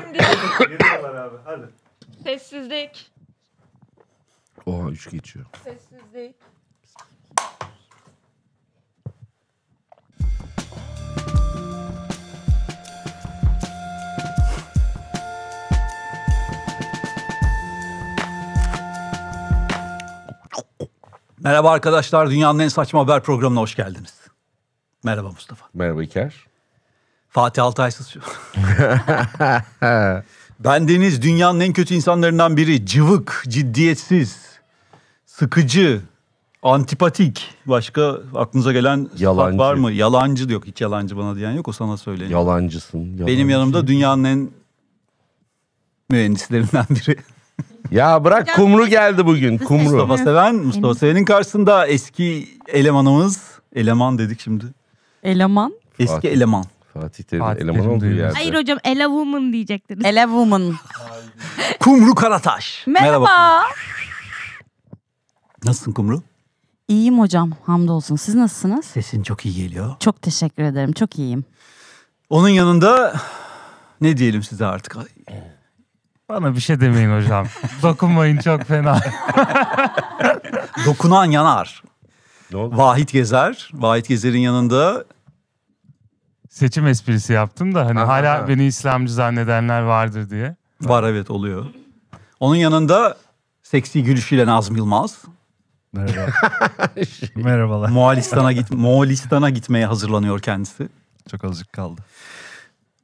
Şimdi Geliyorlar abi hadi. sessizlik. Oha 3 geçiyor. Sessizlik. Merhaba arkadaşlar. Dünyanın en saçma haber programına hoş geldiniz. Merhaba Mustafa. Merhaba İker. Fatih Altaysız. ben Deniz dünyanın en kötü insanlarından biri. Cıvık, ciddiyetsiz, sıkıcı, antipatik. Başka aklınıza gelen yalancı. var mı? Yalancı diyor. Hiç yalancı bana diyen yok. O sana söyleniyor. Yalancısın. Yalancı. Benim yanımda dünyanın en mühendislerinden biri. Ya bırak kumru geldi bugün kumru. Mustafa Seven, Mustafa Seven'in karşısında eski elemanımız. Eleman dedik şimdi. Eleman? Eski Fatih. eleman. Fatih Terim'in Fatih eleman Terim olduğu yerde. Hayır hocam Ela Woman diyecektiniz. Ele Woman. Kumru Karataş. Merhaba. Merhaba. Nasılsın Kumru? İyiyim hocam hamdolsun. Siz nasılsınız? Sesin çok iyi geliyor. Çok teşekkür ederim. Çok iyiyim. Onun yanında ne diyelim size artık? Bana bir şey demeyin hocam. Dokunmayın çok fena. Dokunan yanar. Ne oldu? Vahit Gezer. Vahit Gezer'in yanında seçim esprisi yaptım da hani Aha, hala beni İslamcı zannedenler vardır diye. Var evet oluyor. Onun yanında seksi gülüşüyle Nazım Yılmaz. Merhaba. Merhabalar. Moğolistan'a git Moğolistan'a gitmeye hazırlanıyor kendisi. Çok azıcık kaldı.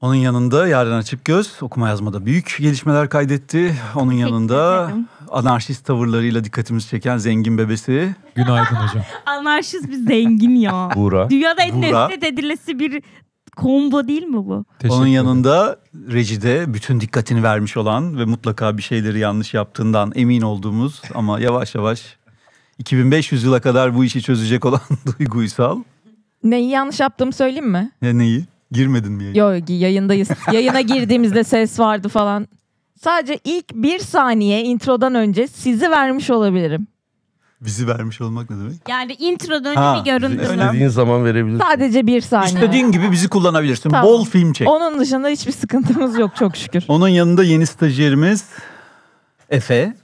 Onun yanında Yaren Açık Göz okuma yazmada büyük gelişmeler kaydetti. Onun yanında anarşist tavırlarıyla dikkatimizi çeken zengin bebesi. Günaydın hocam. anarşist bir zengin ya. Buğra. Dünyada en nefret edilesi bir Combo değil mi bu? Teşekkür Onun yanında rejide bütün dikkatini vermiş olan ve mutlaka bir şeyleri yanlış yaptığından emin olduğumuz ama yavaş yavaş 2500 yıla kadar bu işi çözecek olan Duyguysal. Neyi yanlış yaptığımı söyleyeyim mi? Ne neyi? Girmedin mi yayına? Yok yayındayız. Yayına girdiğimizde ses vardı falan. Sadece ilk bir saniye introdan önce sizi vermiş olabilirim. Bizi vermiş olmak ne demek? Yani introdan Ha, önce bir görüntü. İstediğin zaman verebilirsin. Sadece bir saniye. İstediğin gibi bizi kullanabilirsin. Tamam. Bol film çek. Onun dışında hiçbir sıkıntımız yok çok şükür. Onun yanında yeni stajyerimiz Efe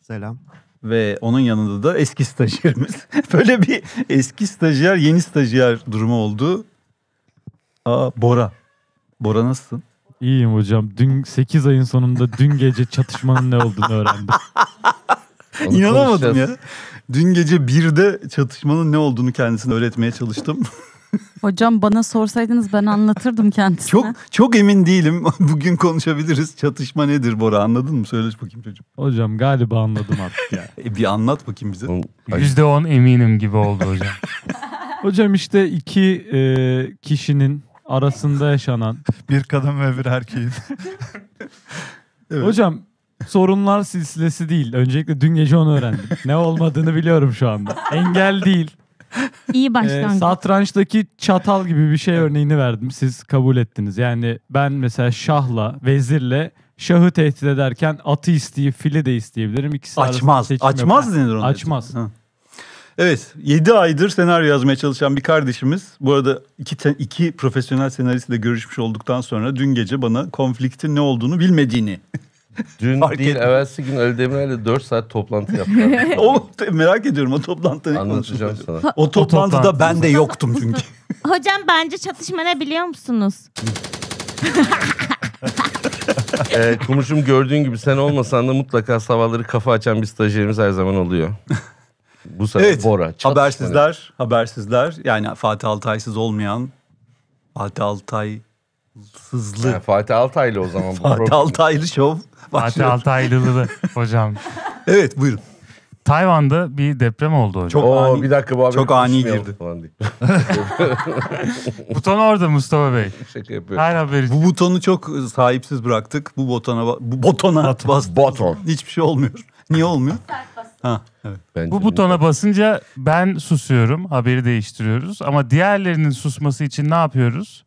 Selam. ve onun yanında da eski stajyerimiz. Böyle bir eski stajyer yeni stajyer durumu oldu. Aa, Bora. Bora nasılsın? İyiyim hocam. Dün 8 ayın sonunda dün gece çatışmanın ne olduğunu öğrendim. İnanamadım ya. Dün gece bir de çatışmanın ne olduğunu kendisine öğretmeye çalıştım. Hocam bana sorsaydınız ben anlatırdım kendisine. Çok çok emin değilim. Bugün konuşabiliriz. Çatışma nedir Bora anladın mı? Söyle bakayım çocuğum. Hocam galiba anladım artık ya. E, bir anlat bakayım bize. %10 eminim gibi oldu hocam. hocam işte iki e, kişinin arasında yaşanan. bir kadın ve bir erkeğin. evet. Hocam sorunlar silsilesi değil. Öncelikle dün gece onu öğrendim. ne olmadığını biliyorum şu anda. Engel değil. İyi ee, başlangıç. Ee, satrançtaki çatal gibi bir şey örneğini verdim. Siz kabul ettiniz. Yani ben mesela şahla, vezirle şahı tehdit ederken atı isteyip fili de isteyebilirim. İkisi açmaz. Açmaz yapar. denir ona. Açmaz. Ha. Evet 7 aydır senaryo yazmaya çalışan bir kardeşimiz bu arada iki, iki profesyonel senaristle görüşmüş olduktan sonra dün gece bana konfliktin ne olduğunu bilmediğini Dün Fark değil ettim. evvelsi gün Ali Demirel'le 4 saat toplantı yaptılar. o, merak ediyorum o toplantıda ne Anlatacağım sana. O toplantıda toplantı. ben de yoktum çünkü. Hocam bence çatışma ne biliyor musunuz? ee, Kumuş'um gördüğün gibi sen olmasan da mutlaka sabahları kafa açan bir stajyerimiz her zaman oluyor. Bu sefer evet, Bora. Çatışma habersizler, ne? habersizler. Yani Fatih Altaysız olmayan Fatih Altay Hızlı. Yani Fatih Altaylı o zaman. Fatih Altaylı Show. Fatih Altaylılı hocam. evet buyurun. Tayvan'da bir deprem oldu hocam. Çok Oo, ani, bir dakika bu çok ani girdi. buton orada Mustafa Bey. Şaka yapıyorum. Her haberi. Bu butonu çok sahipsiz bıraktık. Bu botona bu botona Bot, Bas. Buton. Hiçbir şey olmuyor. Niye olmuyor? ha, evet. bu butona basınca ben susuyorum. Haberi değiştiriyoruz. Ama diğerlerinin susması için ne yapıyoruz?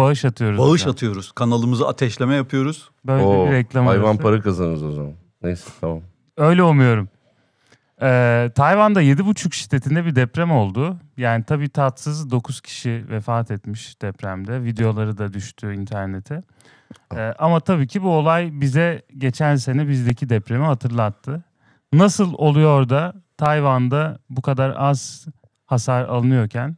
Bağış atıyoruz. Bağış hocam. atıyoruz. Kanalımızı ateşleme yapıyoruz. Böyle Oo, bir reklam Hayvan arası. para kazanırız o zaman. Neyse tamam. Öyle umuyorum. Ee, Tayvan'da 7,5 şiddetinde bir deprem oldu. Yani tabii tatsız 9 kişi vefat etmiş depremde. Videoları da düştü internete. Ee, ama tabii ki bu olay bize geçen sene bizdeki depremi hatırlattı. Nasıl oluyor da Tayvan'da bu kadar az hasar alınıyorken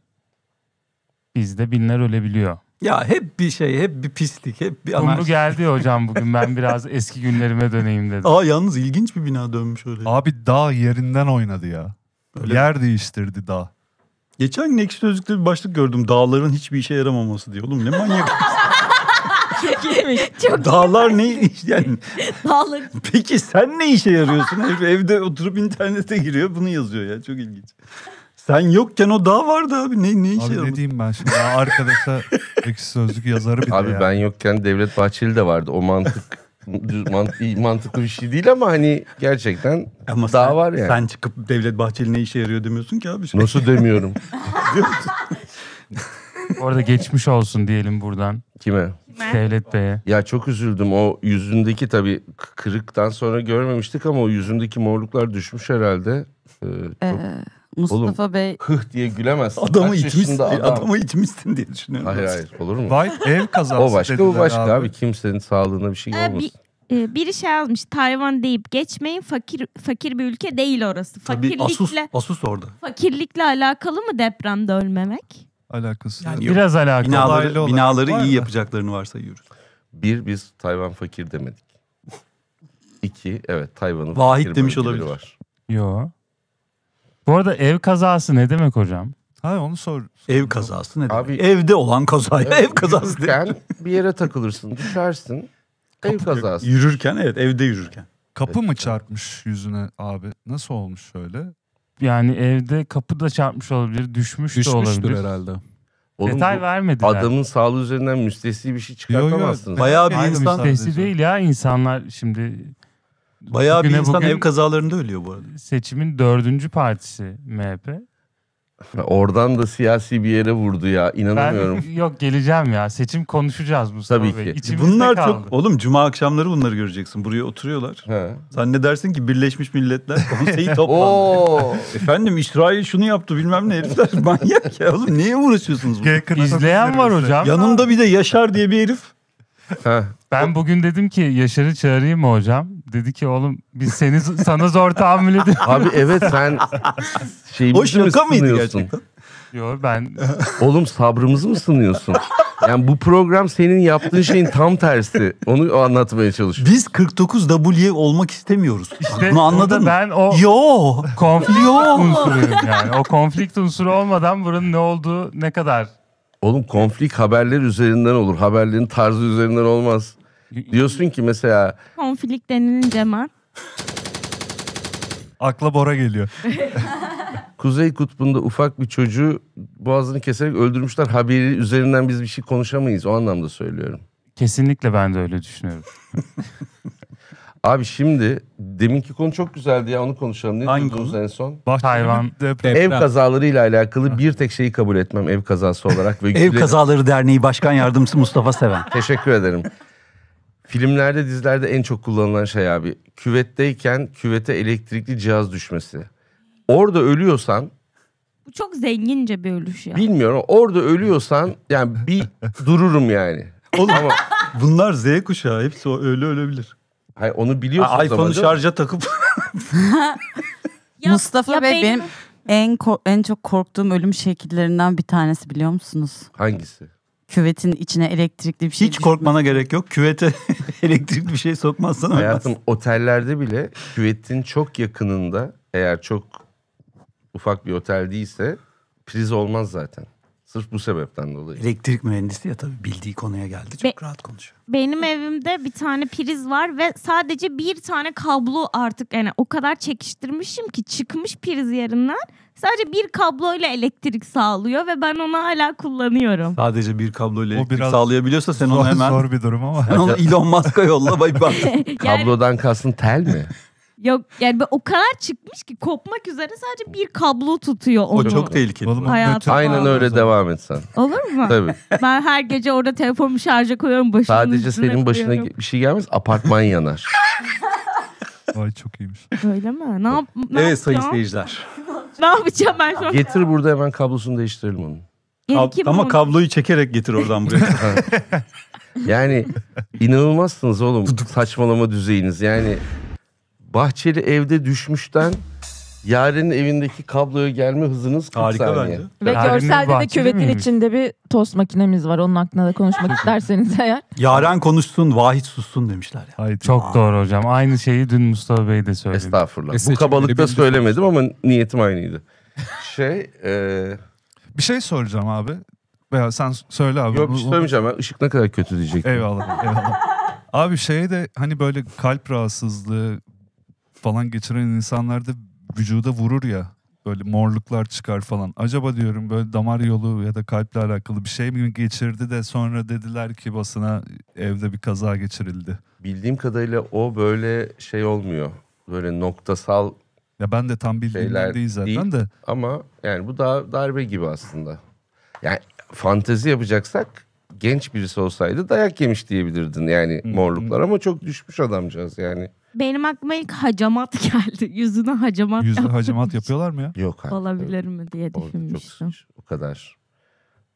bizde binler ölebiliyor? Ya hep bir şey, hep bir pislik, hep bir anarşi. Kumru geldi hocam bugün ben biraz eski günlerime döneyim dedim. Aa yalnız ilginç bir bina dönmüş oraya. Abi dağ yerinden oynadı ya. Öyle Yer mi? değiştirdi dağ. Geçen gün ekşi sözlükte bir başlık gördüm. Dağların hiçbir işe yaramaması diyor. Oğlum ne manyak. Şey. çok iyiymiş. Çok Dağlar ne iş yani? Dağlar. Peki sen ne işe yarıyorsun? Ev, evde oturup internete giriyor bunu yazıyor ya. Çok ilginç. Sen yokken o daha vardı abi. Ne, ne işe Abi ne diyeyim ben şimdi? Ya arkadaşa ekşi sözlük yazarı bir de Abi ya. ben yokken Devlet Bahçeli de vardı. O mantık düz mantıklı bir şey değil ama hani gerçekten Ama daha sen, var yani. Sen çıkıp Devlet Bahçeli ne işe yarıyor demiyorsun ki abi. Nasıl demiyorum orada geçmiş olsun diyelim buradan. kime? Devlet Bey'e. Ya çok üzüldüm. O yüzündeki tabii k- kırıktan sonra görmemiştik ama o yüzündeki morluklar düşmüş herhalde. Ee, çok ee, Mustafa Oğlum, Bey. Hıh diye gülemezsin. Adamı Kaç itmişsin, adam. adamı itmişsin diye düşünüyorum. Hayır hayır olur mu? Vay ev kazası O başka o başka abi. abi. Kimsenin sağlığına bir şey ee, olmasın. Bir, e, biri şey almış Tayvan deyip geçmeyin fakir fakir bir ülke değil orası. Fakirlikle, Tabii Asus, Asus orada. Fakirlikle alakalı mı depremde ölmemek? Alakası. Yani yok. biraz alakalı. Binaları, binaları iyi mı? yapacaklarını varsayıyoruz. Bir biz Tayvan fakir demedik. İki evet Tayvan'ın fakir demiş olabilir. Var. Yok. Bu arada ev kazası ne demek hocam? Hayır onu sor. Ev kazası ne demek? Abi- Evde olan kazaya ev kazası değil. bir yere takılırsın, düşersin. Ev kazası. Yürürken evet evde yürürken. Kapı mı çarpmış yüzüne abi? Nasıl olmuş şöyle? Yani evde kapı da çarpmış olabilir, düşmüş de Düşmüştür herhalde. Oğlum Detay bu vermediler. adamın sağlığı üzerinden müstesni bir şey Yo, yo. Bayağı bir insan- müstesni değil ya insanlar şimdi Bayağı Bugüne bir insan ev kazalarında ölüyor bu arada. Seçimin dördüncü partisi MHP. Oradan da siyasi bir yere vurdu ya inanamıyorum. Ben, yok geleceğim ya seçim konuşacağız Mustafa Tabii Bey. ki. E Bunlar kaldı. çok oğlum cuma akşamları bunları göreceksin. Buraya oturuyorlar. He. dersin ki Birleşmiş Milletler konseyi toplandı. Efendim İsrail şunu yaptı bilmem ne herifler manyak ya oğlum niye uğraşıyorsunuz? Bunu? İzleyen var hocam. Yanında bir de Yaşar diye bir herif ben bugün dedim ki Yaşar'ı çağırayım mı hocam? Dedi ki oğlum biz seni sana zor tahammül ediyoruz. Abi evet sen şeyimizi O şaka mıydı sınıyorsun? gerçekten? Yok ben... Oğlum sabrımızı mı sınıyorsun? Yani bu program senin yaptığın şeyin tam tersi. Onu anlatmaya çalışıyorum. Biz 49 W olmak istemiyoruz. İşte Bunu anladın mı? Ben o Yo. konflikt Yo. unsuruyum yani. O konflikt unsuru olmadan buranın ne olduğu ne kadar Oğlum konflik haberler üzerinden olur. Haberlerin tarzı üzerinden olmaz. Diyorsun ki mesela... Konflik denilince mi? Akla Bora geliyor. Kuzey Kutbu'nda ufak bir çocuğu boğazını keserek öldürmüşler. Haberi üzerinden biz bir şey konuşamayız. O anlamda söylüyorum. Kesinlikle ben de öyle düşünüyorum. Abi şimdi deminki konu çok güzeldi ya onu konuşalım. Ne Hangi diyordunuz en son? Tayvan. Deprem. Ev kazalarıyla alakalı bir tek şeyi kabul etmem ev kazası olarak. Ve Ev Kazaları Derneği Başkan Yardımcısı Mustafa Seven. Teşekkür ederim. Filmlerde dizilerde en çok kullanılan şey abi. Küvetteyken küvete elektrikli cihaz düşmesi. Orada ölüyorsan Bu çok zengince bir ölüş ya. bilmiyorum orada ölüyorsan yani bir dururum yani. Oğlum Ama Bunlar Z kuşağı. Hepsi öyle ölebilir. Hayır onu biliyorsun Aa, iPhone'u şarja takıp. ya, Mustafa ya Bey benim, benim en en çok korktuğum ölüm şekillerinden bir tanesi biliyor musunuz? Hangisi? Küvetin içine elektrikli bir şey. Hiç düşmüyor. korkmana gerek yok. Küvete elektrikli bir şey sokmazsan olmaz. Hayatım otellerde bile küvetin çok yakınında eğer çok ufak bir otel değilse priz olmaz zaten. Sırf bu sebepten dolayı. Elektrik mühendisi ya tabii bildiği konuya geldi. Çok Be- rahat konuşuyor. Benim evimde bir tane priz var ve sadece bir tane kablo artık yani o kadar çekiştirmişim ki çıkmış priz yerinden. Sadece bir kabloyla elektrik sağlıyor ve ben onu hala kullanıyorum. Sadece bir kabloyla elektrik biraz sağlayabiliyorsa sen zor, onu hemen... zor bir durum ama. Sen onu Elon Musk'a yolla bay bay. Kablodan kastın tel mi? Yok yani o kadar çıkmış ki kopmak üzere sadece bir kablo tutuyor onu. O çok tehlikeli. Oğlum, Hayatım Aynen öyle devam et sen. Olur mu? Tabii. Ben her gece orada telefonumu şarja koyuyorum başımın Sadece senin başına koyuyorum. bir şey gelmez apartman yanar. Ay çok iyiymiş. Öyle mi? Ne, yap ne evet sayın seyirciler. ne yapacağım ben şu an? Getir burada hemen kablosunu değiştirelim onu. Kab ama bunu... kabloyu çekerek getir oradan buraya. yani inanılmazsınız oğlum saçmalama düzeyiniz. Yani Bahçeli evde düşmüşten yarın evindeki kabloya gelme hızınız 40 Harika saniye. bence. Ve görselde de bahçede küvetin miymiş? içinde bir tost makinemiz var. Onun hakkında da konuşmak isterseniz eğer. Yaren konuşsun, Vahit sussun demişler. Ya. Hayır, çok doğru hocam. Aynı şeyi dün Mustafa Bey de söyledi. Estağfurullah. E, bu kabalıkta söylemedim ama niyetim aynıydı. Şey, e, Bir şey soracağım abi. Veya sen söyle abi. yok bir şey söylemeyeceğim. Ben ışık ne kadar kötü diyecektim. Eyvallah, eyvallah. Abi şey de hani böyle kalp rahatsızlığı falan geçiren insanlarda vücuda vurur ya böyle morluklar çıkar falan. Acaba diyorum böyle damar yolu ya da kalple alakalı bir şey mi geçirdi de sonra dediler ki basına evde bir kaza geçirildi. Bildiğim kadarıyla o böyle şey olmuyor. Böyle noktasal ya ben de tam bildiğimden değil zaten değil. de. Ama yani bu daha darbe gibi aslında. Yani fantezi yapacaksak genç birisi olsaydı dayak yemiş diyebilirdin yani morluklar ama çok düşmüş adamcağız yani. Benim aklıma ilk hacamat geldi. Yüzüne hacamat Yüzüne yapmış. hacamat yapıyorlar mı ya? Yok. hayır. Olabilir mi diye düşünmüştüm. Çok, o kadar.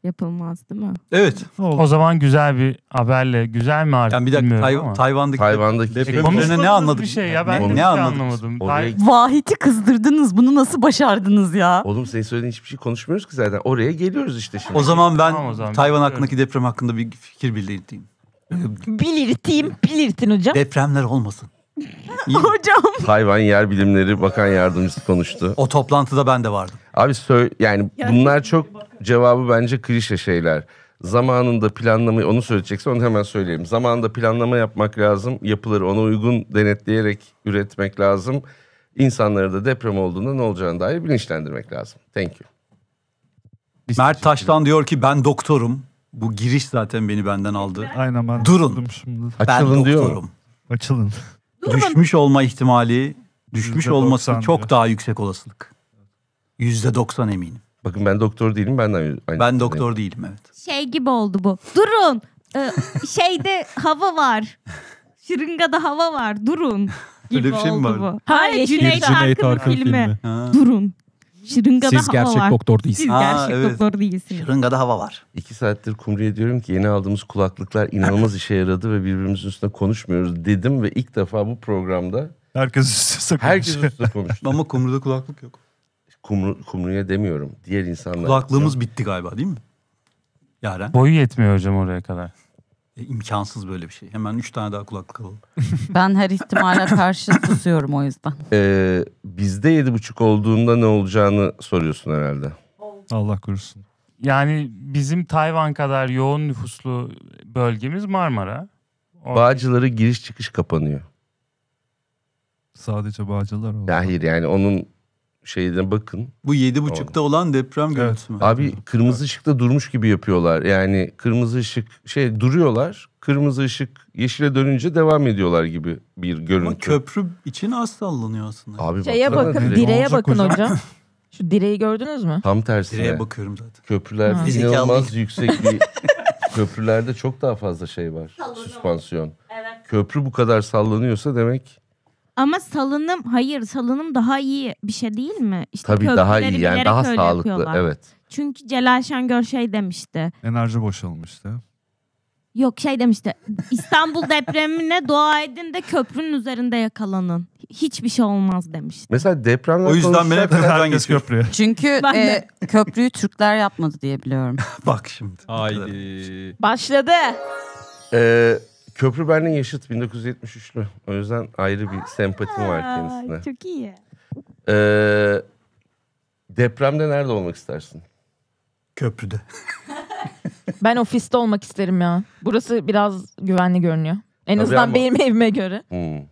Yapılmaz değil mi? Evet. O zaman güzel bir haberle. Güzel mi artık Yani bir dakika bilmiyorum Tay- ama. Tayvan'daki Tayvan'daki şey- deprem üzerine ne anladık? bir şey ya ben ne, şey ne anlamadım. Oraya- Vahit'i kızdırdınız. Bunu nasıl başardınız ya? Oğlum senin söylediğin hiçbir şey konuşmuyoruz ki zaten. Oraya geliyoruz işte şimdi. O zaman ben Tamam o zaman. Tayvan hakkındaki deprem hakkında bir fikir bildireyim. Bilirteyim, bilirtin hocam. Depremler olmasın. Hocam. Hayvan Yer Bilimleri Bakan Yardımcısı konuştu. O toplantıda ben de vardım. Abi söyle yani bunlar çok cevabı bence klişe şeyler. Zamanında planlamayı onu söyleyeceksin onu hemen söyleyeyim. Zamanında planlama yapmak lazım. Yapıları ona uygun denetleyerek üretmek lazım. İnsanları da deprem olduğunda ne olacağına dair bilinçlendirmek lazım. Thank you. Biz Mert Taştan diyor ki ben doktorum. Bu giriş zaten beni benden aldı. Aynen ben. Durun. Şimdi. Ben Açılın diyor doktorum. Açılın. Durmadım. Düşmüş olma ihtimali, düşmüş olması diyor. çok daha yüksek olasılık. Yüzde doksan eminim. Bakın ben doktor değilim benden aynı. Ben doktor değilim evet. Şey gibi oldu bu. Durun. Ee, şeyde hava var. Şırıngada hava var. Durun. Gibi Öyle bir şey mi oldu var? bu. Hayır, Cüneyt Arkın, Cüneyt Arkın filmi. filmi. Durun Şırıngada Siz gerçek var. doktor değilsiniz. Siz gerçek evet. doktor değilsiniz. Şırıngada hava var. İki saattir kumruya diyorum ki yeni aldığımız kulaklıklar inanılmaz işe yaradı ve birbirimizin üstüne konuşmuyoruz dedim ve ilk defa bu programda Herkes üstüne üste herkes üstüne konuştu. Ama kumruda kulaklık yok. Kumru, kumruya demiyorum. Diğer insanlar. Kulaklığımız bitti galiba değil mi? Yaren. Boyu yetmiyor hocam oraya kadar. E, imkansız böyle bir şey. Hemen üç tane daha kulaklık alalım. ben her ihtimale karşı susuyorum o yüzden. Ee, bizde yedi buçuk olduğunda ne olacağını soruyorsun herhalde. Allah korusun. Yani bizim Tayvan kadar yoğun nüfuslu bölgemiz Marmara. O... Bağcıları giriş çıkış kapanıyor. Sadece bağcılar mı Hayır yani onun şeyden bakın. Bu yedi buçukta olan deprem görüntüsü mü? Abi kırmızı ışıkta durmuş gibi yapıyorlar. Yani kırmızı ışık şey duruyorlar. Kırmızı ışık yeşile dönünce devam ediyorlar gibi bir görüntü. Ama köprü için az sallanıyor aslında. Abi Şeye bakın, direkt. direğe bakın hocam. hocam. Şu direği gördünüz mü? Tam tersine. Direğe bakıyorum zaten. Köprüler ha. inanılmaz yüksek bir köprülerde çok daha fazla şey var. Sallanıyor. Süspansiyon. Evet. Köprü bu kadar sallanıyorsa demek ama salınım hayır salınım daha iyi bir şey değil mi? İşte Tabii daha iyi yani daha sağlıklı yapıyorlar. evet. Çünkü Celal Şengör şey demişti. Enerji boşalmıştı. Yok şey demişti. İstanbul depremine dua edin de köprünün üzerinde yakalanın. Hiçbir şey olmaz demişti. Mesela deprem O yüzden ben hep köprüden geçiyorum. Köprüye. Çünkü e, köprüyü Türkler yapmadı diye biliyorum. Bak şimdi. Haydi. Başladı. Ee, Köprü Berlin yaşıt 1973'lü. O yüzden ayrı bir Aa, sempatim var kendisine. Çok iyi. Ee, depremde nerede olmak istersin? Köprüde. ben ofiste olmak isterim ya. Burası biraz güvenli görünüyor. En tabii azından ama... benim evime göre. Hmm.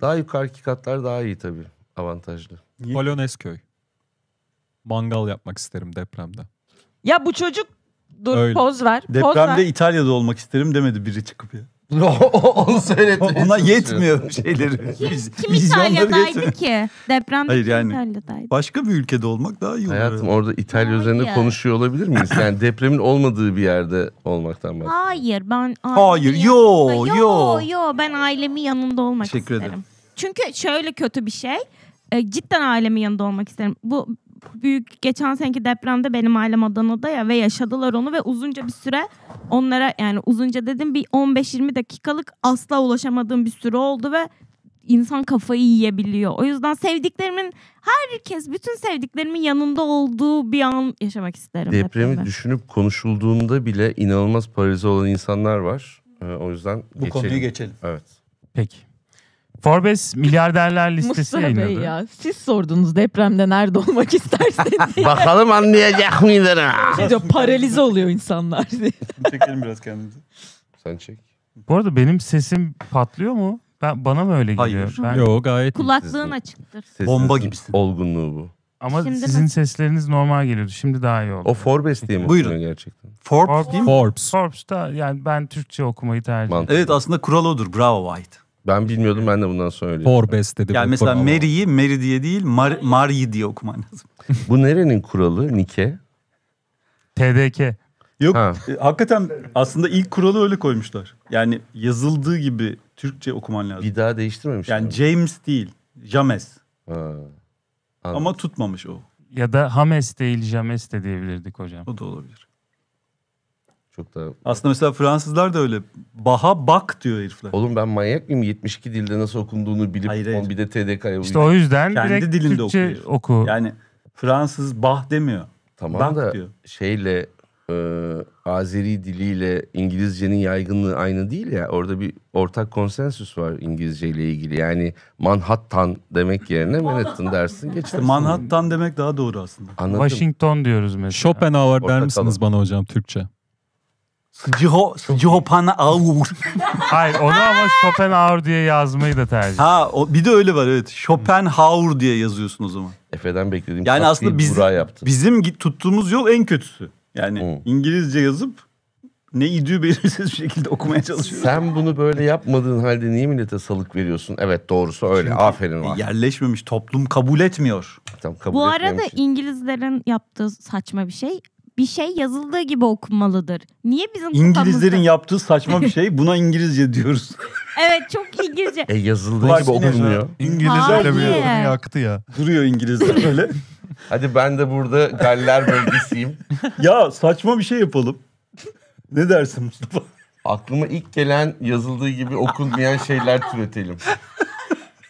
Daha yukarıki katlar daha iyi tabii. Avantajlı. Polonesköy. Mangal yapmak isterim depremde. Ya bu çocuk Dur Öyle. poz ver. Depremde poz ver. İtalya'da olmak isterim demedi biri çıkıp ya. Onu söyletmeye Ona yetmiyor şeyleri. Kim Vizyonları yetmiyor. ki? Depremde Hayır yani İtalya'daydı. başka bir ülkede olmak daha iyi olur. Hayatım orada İtalya üzerine Hayır. konuşuyor olabilir miyiz? Yani depremin olmadığı bir yerde olmaktan bahsediyorum. Hayır ben Hayır, yo, yo. yo yo ben ailemi yanında olmak Teşekkür isterim. ederim. Çünkü şöyle kötü bir şey. E, cidden ailemi yanında olmak isterim. Bu büyük geçen seneki depremde benim ailem Adana'da ya ve yaşadılar onu ve uzunca bir süre onlara yani uzunca dedim bir 15-20 dakikalık asla ulaşamadığım bir süre oldu ve insan kafayı yiyebiliyor. O yüzden sevdiklerimin herkes bütün sevdiklerimin yanında olduğu bir an yaşamak isterim. Depremi hep düşünüp konuşulduğunda bile inanılmaz paralize olan insanlar var. Ee, o yüzden Bu geçelim. konuyu geçelim. Evet. Peki. Forbes milyarderler listesi Mustafa yayınladı. Bey ya siz sordunuz depremde nerede olmak isterseniz. diye. Bakalım anlayacak mıydın? paralize oluyor insanlar diye. Çekelim biraz kendimizi. Sen çek. Bu arada benim sesim patlıyor mu? Ben, bana mı öyle Hayır. geliyor? Ben- Yok gayet iyi. Kulaklığın açıktır. Sessiz Bomba gibisin. Olgunluğu bu. Ama Şimdi sizin ben- sesleriniz normal geliyordu. Şimdi daha iyi oldu. O Forbes diye mi Buyurun. gerçekten? Forbes Forbes. değil Forbes. Forbes'ta yani ben Türkçe okumayı tercih Mantıklı. Evet aslında kural odur. Bravo White. Ben bilmiyordum ben de bundan sonra öyle. Forbes dedi. Yani mesela Mary'i Mary diye değil Mar Mary diye okuman lazım. bu nerenin kuralı? Nike? TDK. Yok ha. e, hakikaten aslında ilk kuralı öyle koymuşlar. Yani yazıldığı gibi Türkçe okuman lazım. Bir daha değiştirmemiş. Yani mi? James değil. James. Ha. Ama tutmamış o. Ya da Hames değil James de diyebilirdik hocam. O da olabilir. Çok da... Aslında mesela Fransızlar da öyle. Baha bak diyor herifler. Oğlum ben manyak mıyım? 72 dilde nasıl okunduğunu bilip hayır, hayır. bir de TDK'ya İşte o yüzden Kendi direkt dilinde Türkçe okuyor. oku. Yani Fransız bah demiyor. Tamam bak da diyor. şeyle e, Azeri diliyle İngilizcenin yaygınlığı aynı değil ya. Orada bir ortak konsensüs var İngilizce ile ilgili. Yani Manhattan demek yerine Manhattan dersin geçti. Manhattan demek daha doğru aslında. Anladım. Washington diyoruz mesela. Schopenhauer der misiniz bana hocam Türkçe? Sıcıho, Sıcıhopan Ağur. Hayır onu ama Schopenhauer diye yazmayı da tercih. Ha o, bir de öyle var evet. Schopenhauer diye yazıyorsun o zaman. Efe'den beklediğim yani aslında biz, yaptı. bizim tuttuğumuz yol en kötüsü. Yani Hı. İngilizce yazıp ne idüğü belirsiz bir şekilde okumaya çalışıyorum. Sen bunu böyle yapmadığın halde niye millete salık veriyorsun? Evet doğrusu öyle. Çünkü Aferin var. Yerleşmemiş toplum kabul etmiyor. Tamam kabul Bu arada İngilizlerin yaptığı saçma bir şey bir şey yazıldığı gibi okunmalıdır. Niye bizim İngilizlerin kafamızda... yaptığı saçma bir şey buna İngilizce diyoruz. evet çok İngilizce. E yazıldığı Var gibi okunmuyor. İngilizlerle bir konuyu aktı ya. Duruyor İngilizler böyle. Hadi ben de burada Galler bölgesiyim. ya saçma bir şey yapalım. Ne dersin Mustafa? Aklıma ilk gelen yazıldığı gibi okunmayan şeyler türetelim.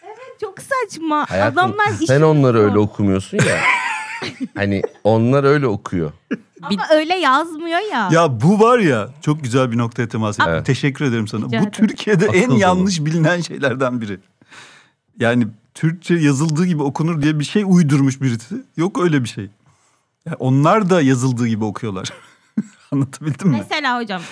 Evet çok saçma. Hayatım, Adamlar sen onları o. öyle okumuyorsun ya hani onlar öyle okuyor. Ama öyle yazmıyor ya. Ya bu var ya çok güzel bir noktaya temas ettim. Evet. Teşekkür ederim sana. Rica bu ederim. Türkiye'de Akıl en dolu. yanlış bilinen şeylerden biri. Yani Türkçe yazıldığı gibi okunur diye bir şey uydurmuş birisi. Yok öyle bir şey. Yani onlar da yazıldığı gibi okuyorlar. Anlatabildim mi? Mesela hocam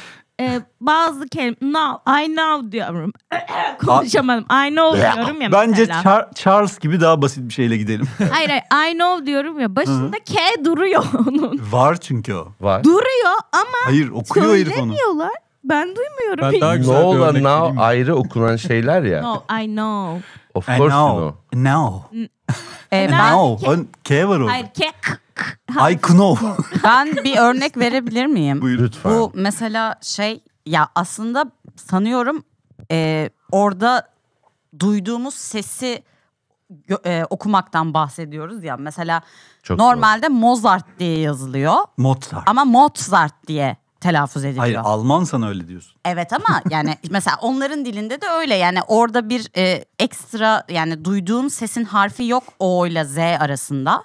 e, bazı kelime now, I know diyorum. Konuşamadım. I know diyorum ya Bence Char- Charles gibi daha basit bir şeyle gidelim. hayır hayır I know diyorum ya başında K duruyor onun. Var çünkü o. Var. Duruyor ama Hayır okuyor herif onu. söylemiyorlar. Ben duymuyorum. Ben hiç. daha- güzel bir now ayrı okunan şeyler ya. No, I know. Of I course you know. know. Now. E, Now. K- K var orada. Hayır K. I know. Ben bir örnek verebilir miyim? Buyur lütfen. Bu mesela şey ya aslında sanıyorum e, orada duyduğumuz sesi e, okumaktan bahsediyoruz ya. Mesela Çok normalde doğru. Mozart diye yazılıyor. Mozart. Ama Mozart diye telaffuz ediliyor. Hayır Alman sana öyle diyorsun. Evet ama yani mesela onların dilinde de öyle yani orada bir e, ekstra yani duyduğum sesin harfi yok O ile Z arasında.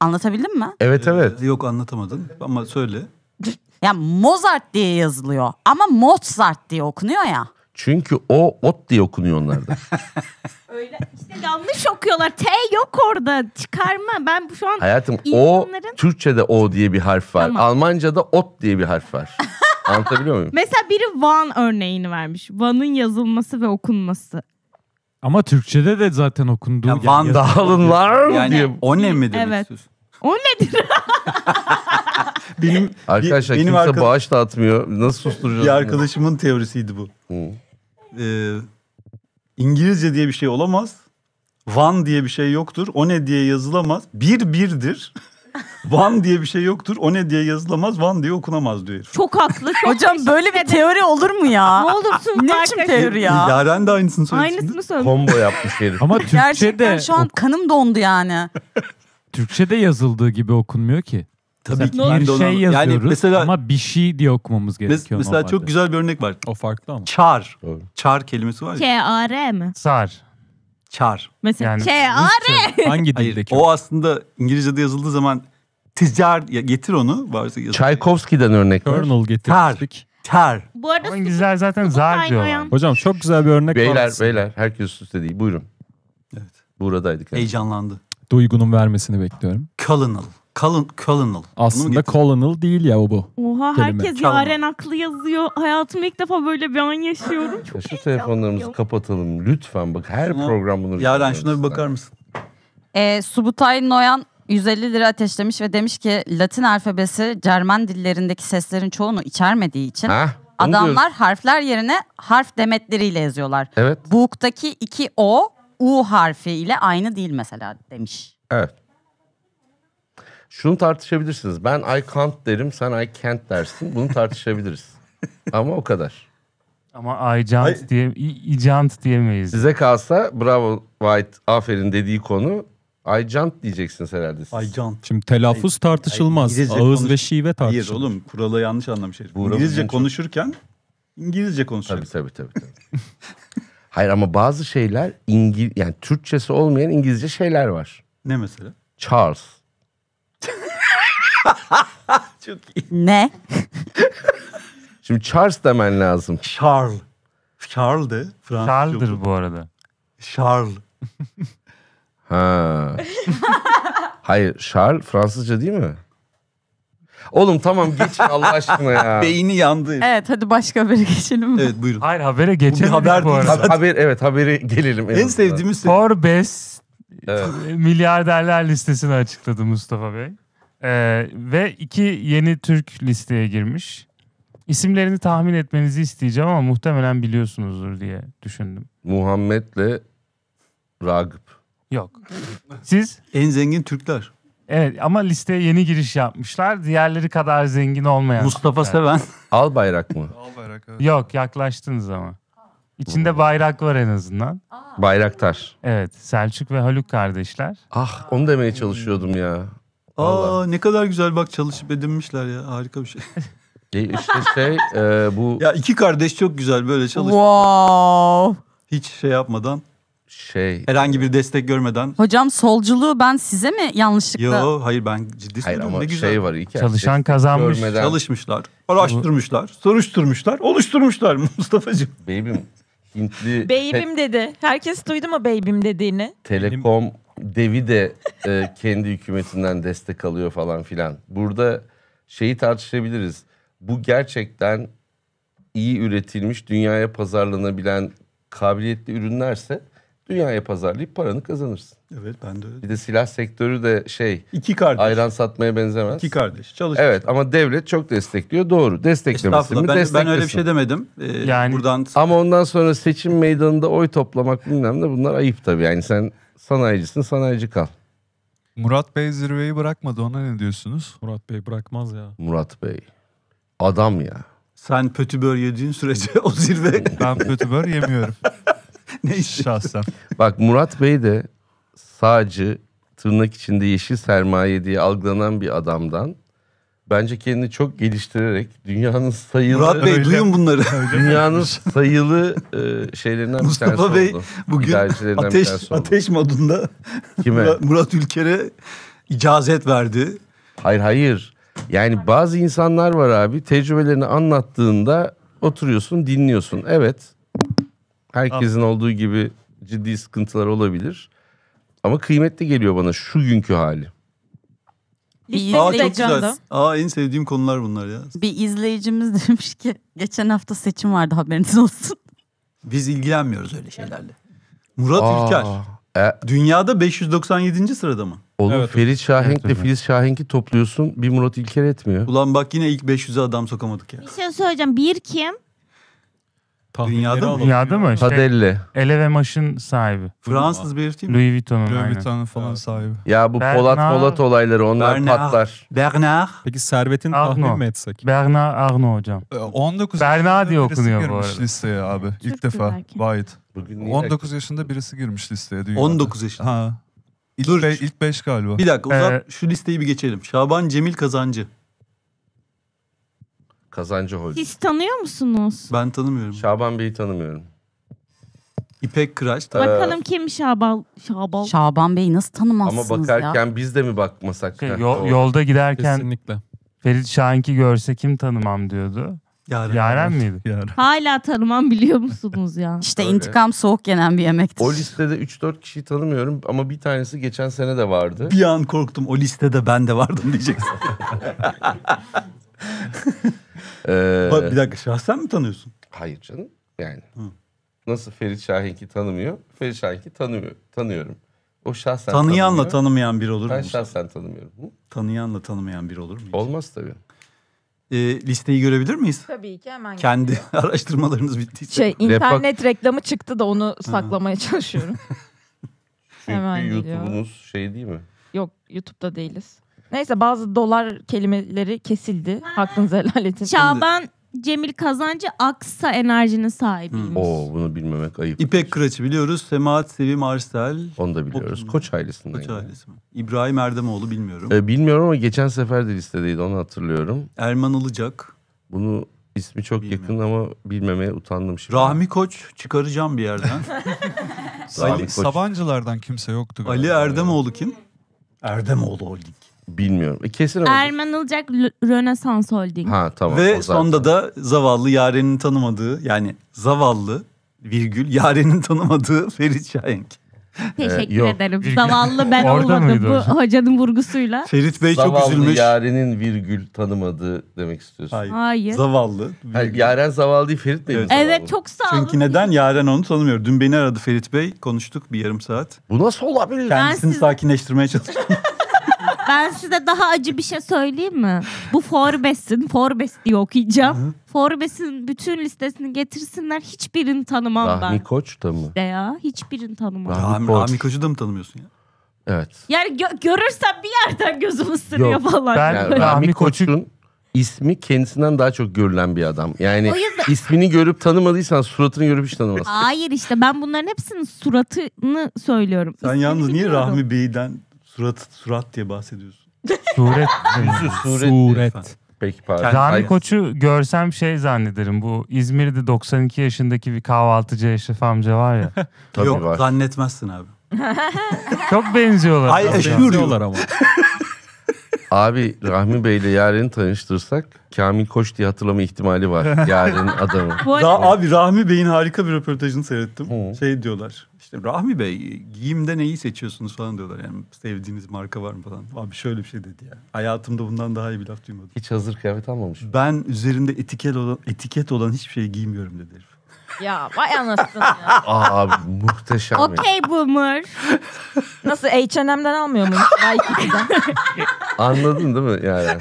Anlatabildim mi? Evet ee, evet. Ee, yok anlatamadın ama söyle. Ya Mozart diye yazılıyor ama Mozart diye okunuyor ya. Çünkü o ot diye okunuyor onlarda. Öyle işte yanlış okuyorlar. T yok orada. Çıkarma. Ben şu an Hayatım insanların... o Türkçede o diye bir harf var. Tamam. Almanca'da ot diye bir harf var. Anlatabiliyor muyum? Mesela biri Van örneğini vermiş. Van'ın yazılması ve okunması. Ama Türkçe'de de zaten okunduğu... Ya, Van Dalen mı yani, diye. O ne mi demek evet. O nedir? benim Arkadaşlar benim kimse arkadaş... bağış dağıtmıyor. Nasıl susturacağız? Bir arkadaşımın bunu? teorisiydi bu. Ee, İngilizce diye bir şey olamaz. Van diye bir şey yoktur. O ne diye yazılamaz. Bir birdir. Van diye bir şey yoktur. O ne diye yazılamaz. Van diye okunamaz diyor. Çok haklı. Çok Hocam böyle bir teori olur mu ya? Ne olursun ne biçim teori ya? Yaren de aynısını söylesin. Aynısını söyle. Combo yapmış herif. Ama Gerçekten Türkçe'de şu an kanım dondu yani. Türkçe'de yazıldığı gibi okunmuyor ki. Tabii ki. Bir şey yazıyoruz yani mesela, ama bir şey diye okumamız gerekiyor. mesela çok güzel bir örnek var. O farklı ama. Çar. Doğru. Çar kelimesi var ya. K-A-R mı? Sar. Çar. Mesela yani, çare. Hangi dildeki? o aslında İngilizce'de yazıldığı zaman ticar getir onu. Varsa yazın. Çaykovski'den örnek var. Colonel getirdik. Ter. Bu arada Ama İngilizler zaten zar diyorlar. Hocam çok güzel bir örnek Beyler var beyler herkes üstte değil buyurun. Evet. Buradaydık. Yani. Heyecanlandı. Duygunun vermesini bekliyorum. Colonel. Colon, colonel. Aslında colonel değil ya bu bu. Oha kelime. herkes Çalma. Yaren Aklı yazıyor. Hayatım ilk defa böyle bir an yaşıyorum. Çok Şu telefonlarımızı kapatalım lütfen. Bak her şuna, program bunu... Yaren şuna bir bakar mısın? E, Subutay Noyan 150 lira ateşlemiş ve demiş ki Latin alfabesi Cermen dillerindeki seslerin çoğunu içermediği için Heh, adamlar diyoruz. harfler yerine harf demetleriyle yazıyorlar. Evet. Book'taki iki O U harfi ile aynı değil mesela demiş. Evet. Şunu tartışabilirsiniz. Ben I can't derim, sen I can't dersin. Bunu tartışabiliriz. Ama o kadar. Ama I can't Ay- diye I, can't diyemeyiz. Size kalsa bravo White aferin dediği konu I can't diyeceksiniz herhalde siz. I can't. Şimdi telaffuz Ay- tartışılmaz. Ay- İngilizce Ağız konuş- ve şive Hayır tartışılır. oğlum kuralı yanlış anlamış İngilizce konuşurken İngilizce konuşacak. Tabii tabii tabii. tabii. Hayır ama bazı şeyler İngil yani Türkçesi olmayan İngilizce şeyler var. Ne mesela? Charles. Çok iyi. Ne? Şimdi Charles demen lazım. Charles. Charles'dı. Fransız Charles'dır bu arada. Charles. ha. Hayır Charles Fransızca değil mi? Oğlum tamam geçin Allah aşkına ya. Beyni yandı. Evet hadi başka habere geçelim mi? Evet buyurun. Hayır habere geçelim bu, haber bu arada. Haber, evet haberi gelelim. En, en sevdiğimiz. Şey- Forbes evet. milyarderler listesini açıkladı Mustafa Bey. Ee, ve iki yeni Türk listeye girmiş. İsimlerini tahmin etmenizi isteyeceğim ama muhtemelen biliyorsunuzdur diye düşündüm. Muhammed'le Ragıp. Yok. Siz? En zengin Türkler. Evet ama listeye yeni giriş yapmışlar. Diğerleri kadar zengin olmayan. Mustafa Seven. Al bayrak mı? Al bayrak evet. Yok yaklaştınız ama. İçinde bayrak var en azından. Bayraktar. Evet Selçuk ve Haluk kardeşler. Ah onu demeye çalışıyordum ya. Aa Vallahi. ne kadar güzel bak çalışıp edinmişler ya harika bir şey. E, İşte şey e, bu ya iki kardeş çok güzel böyle çalış. Wow. Hiç şey yapmadan şey herhangi bir destek görmeden. Hocam solculuğu ben size mi yanlışlıkla? Yo hayır ben ciddi hayır ama ne şey güzel. şey var iki Çalışan kazanmış. görmeden Çalışmışlar, araştırmışlar, soruşturmuşlar, oluşturmuşlar Mustafa'cığım. baby'm Hintli te- Baby'm dedi. Herkes duydu mu baby'm dediğini? telekom devi de e, kendi hükümetinden destek alıyor falan filan. Burada şeyi tartışabiliriz. Bu gerçekten iyi üretilmiş, dünyaya pazarlanabilen kabiliyetli ürünlerse dünyaya pazarlayıp paranı kazanırsın. Evet ben de öyle. Bir de silah sektörü de şey İki kardeş. ayran satmaya benzemez. İki kardeş çalışıyor. Evet ama devlet çok destekliyor doğru. Desteklemesin mi? ben, ben öyle bir şey demedim. Ee, Yani- buradan Ama ondan sonra seçim meydanında oy toplamak bilmem ne bunlar ayıp tabii. Yani sen Sanayicisin sanayici kal. Murat Bey zirveyi bırakmadı ona ne diyorsunuz? Murat Bey bırakmaz ya. Murat Bey adam ya. Sen pötübör yediğin sürece o zirve... Ben pötübör yemiyorum. ne Şahsen. Bak Murat Bey de sağcı, tırnak içinde yeşil sermaye diye algılanan bir adamdan bence kendini çok geliştirerek dünyanın sayılı... Murat Bey öyle, duyun bunları. Dünyanın sayılı e, şeylerinden Mustafa bir tanesi Bey, oldu. bugün ateş, ateş modunda Kime? Murat, Ülker'e icazet verdi. Hayır hayır. Yani bazı insanlar var abi tecrübelerini anlattığında oturuyorsun dinliyorsun. Evet herkesin olduğu gibi ciddi sıkıntılar olabilir. Ama kıymetli geliyor bana şu günkü hali. Bir Aa, çok güzel. Aa, en sevdiğim konular bunlar ya. Bir izleyicimiz demiş ki geçen hafta seçim vardı haberiniz olsun. Biz ilgilenmiyoruz öyle şeylerle. Murat Aa, Ülker. E... Dünyada 597. sırada mı? Oğlum evet, Ferit Şahenk'le evet, Filiz Şahenk'i topluyorsun bir Murat İlker etmiyor. Ulan bak yine ilk 500'e adam sokamadık ya. Bir şey söyleyeceğim. Bir kim? Kahveleri Dünyada mı? alalım Dünyada ya. mı? Şey, Ele ve Maş'ın sahibi. Fransız belirteyim mi? Louis Vuitton'un Louis Vuitton'un falan sahibi. Ya bu Bernard- Polat Polat olayları onlar Bernard. patlar. Bernard. Peki servetin Arnaud. tahmin mi etsek? Bernard Arnault hocam. 19 Berna yaşında diye birisi okunuyor bu girmiş arada. listeye abi. ilk Türktür defa. Bayit. Bugün niye- 19 yaşında birisi girmiş listeye dünyada. 19 yaşında. Ha. İlk, Dur. be- ilk 5 galiba. Bir dakika uzat Ee, şu listeyi bir geçelim. Şaban Cemil Kazancı. Kazancı Holding. Siz tanıyor musunuz? Ben tanımıyorum. Şaban Bey'i tanımıyorum. İpek Kıraç. Bakalım kim Şaban? Şaban. Şaban Bey nasıl tanımazsınız ya? bakarken biz de mi bakmasak? Şey, yol- yolda giderken Kesinlikle. Ferit Şahinki görse kim tanımam diyordu. Yaren. Yaren miydi? Yaren. Hala tanımam biliyor musunuz ya? İşte Öyle. intikam soğuk yenen bir yemektir. O listede 3-4 kişiyi tanımıyorum ama bir tanesi geçen sene de vardı. Bir an korktum o listede ben de vardım diyeceksin. Ee, bir dakika şahsen mi tanıyorsun? Hayır canım yani. Hı. Nasıl Ferit Şahink'i tanımıyor? Ferit Şahink'i tanıyor, tanıyorum. O şahsen Tanıyanla tanımıyor. tanımayan bir olur mu? Ben şahsen tanımıyorum. Hı? Tanıyanla tanımayan bir olur mu? Hiç? Olmaz tabii. E, listeyi görebilir miyiz? Tabii ki hemen. Kendi geliyor. araştırmalarınız bittiyse. Şey internet Repak... reklamı çıktı da onu saklamaya çalışıyorum. Çünkü hemen YouTube'unuz şey değil mi? Yok YouTube'da değiliz. Neyse bazı dolar kelimeleri kesildi. Hakkınızı helal edin. Şaban Cemil Kazancı Aksa enerjinin sahibiymiş. Oo bunu bilmemek ayıp. İpek Kıraç'ı biliyoruz. Semaat Sevim Arsel. Onu da biliyoruz. Koç ailesinden. Koç ailesi mi? İbrahim Erdemoğlu bilmiyorum. E, bilmiyorum ama geçen sefer de listedeydi onu hatırlıyorum. Erman Ilıcak. Bunu ismi çok Bilmiyorum. yakın ama bilmemeye utandım şimdi. Rahmi Koç çıkaracağım bir yerden. Rahmi Ali Koç. Sabancılardan kimse yoktu. galiba. Ali Erdemoğlu kim? Erdemoğlu Holding. Bilmiyorum. E, kesin öyle. Ermen Ilıcak Rönesans Holding. Ha tamam. Ve sonda da zavallı Yaren'in tanımadığı yani zavallı virgül Yaren'in tanımadığı Ferit Şahenk. Teşekkür ee, yok. ederim. Virgül. Zavallı ben Orada olmadım bu hocanın vurgusuyla. Ferit Bey Zavallı çok üzülmüş. Yaren'in virgül tanımadığı demek istiyorsun. Hayır. Hayır. Zavallı. Hayır, Yaren zavallı değil Ferit Bey evet. Evet çok sağ olun. Çünkü neden Yaren onu tanımıyor. Dün beni aradı Ferit Bey konuştuk bir yarım saat. Bu nasıl olabilir? Kendisini ben size... sakinleştirmeye çalıştım. Ben size daha acı bir şey söyleyeyim mi? Bu Forbes'in, Forbes diye okuyacağım. Forbes'in bütün listesini getirsinler. Hiçbirini tanımam ben. Rahmi Koç da mı? De ya, hiçbirini tanımam. Rahmi- Koç. Rami Koç'u da mı tanımıyorsun ya? Evet. Yani gö- görürsem bir yerden gözüm ısırıyor Yok, falan. ben- Yani Rami, Koç'un ismi kendisinden daha çok görülen bir adam. Yani yüzden- ismini görüp tanımadıysan suratını görüp hiç tanımazsın. Hayır işte ben bunların hepsinin suratını söylüyorum. Sen İsmini yalnız niye bilmiyorum. Rahmi Bey'den Surat, surat diye bahsediyorsun. Suret. Yüzü suret. Suret. Peki pardon. Rami Koç'u görsem şey zannederim. Bu İzmir'de 92 yaşındaki bir kahvaltıcı Eşref amca var ya. Tabii Yok var. zannetmezsin abi. Çok benziyorlar. Ay eşhur ama. Abi Rahmi Bey'le Yaren'i tanıştırsak Kamil Koç diye hatırlama ihtimali var. Yaren'in adamı. Ra- abi Rahmi Bey'in harika bir röportajını seyrettim. Hı. Şey diyorlar. İşte Rahmi Bey giyimde neyi seçiyorsunuz falan diyorlar. Yani sevdiğiniz marka var mı falan. Abi şöyle bir şey dedi ya. Hayatımda bundan daha iyi bir laf duymadım. Hiç hazır kıyafet almamış. Ben üzerinde etiket olan, etiket olan hiçbir şey giymiyorum dedi herif. Ya vay anasını Aa muhteşem. ya. Okey boomer. Nasıl H&M'den almıyor mu Nike'den. Anladın değil mi yani?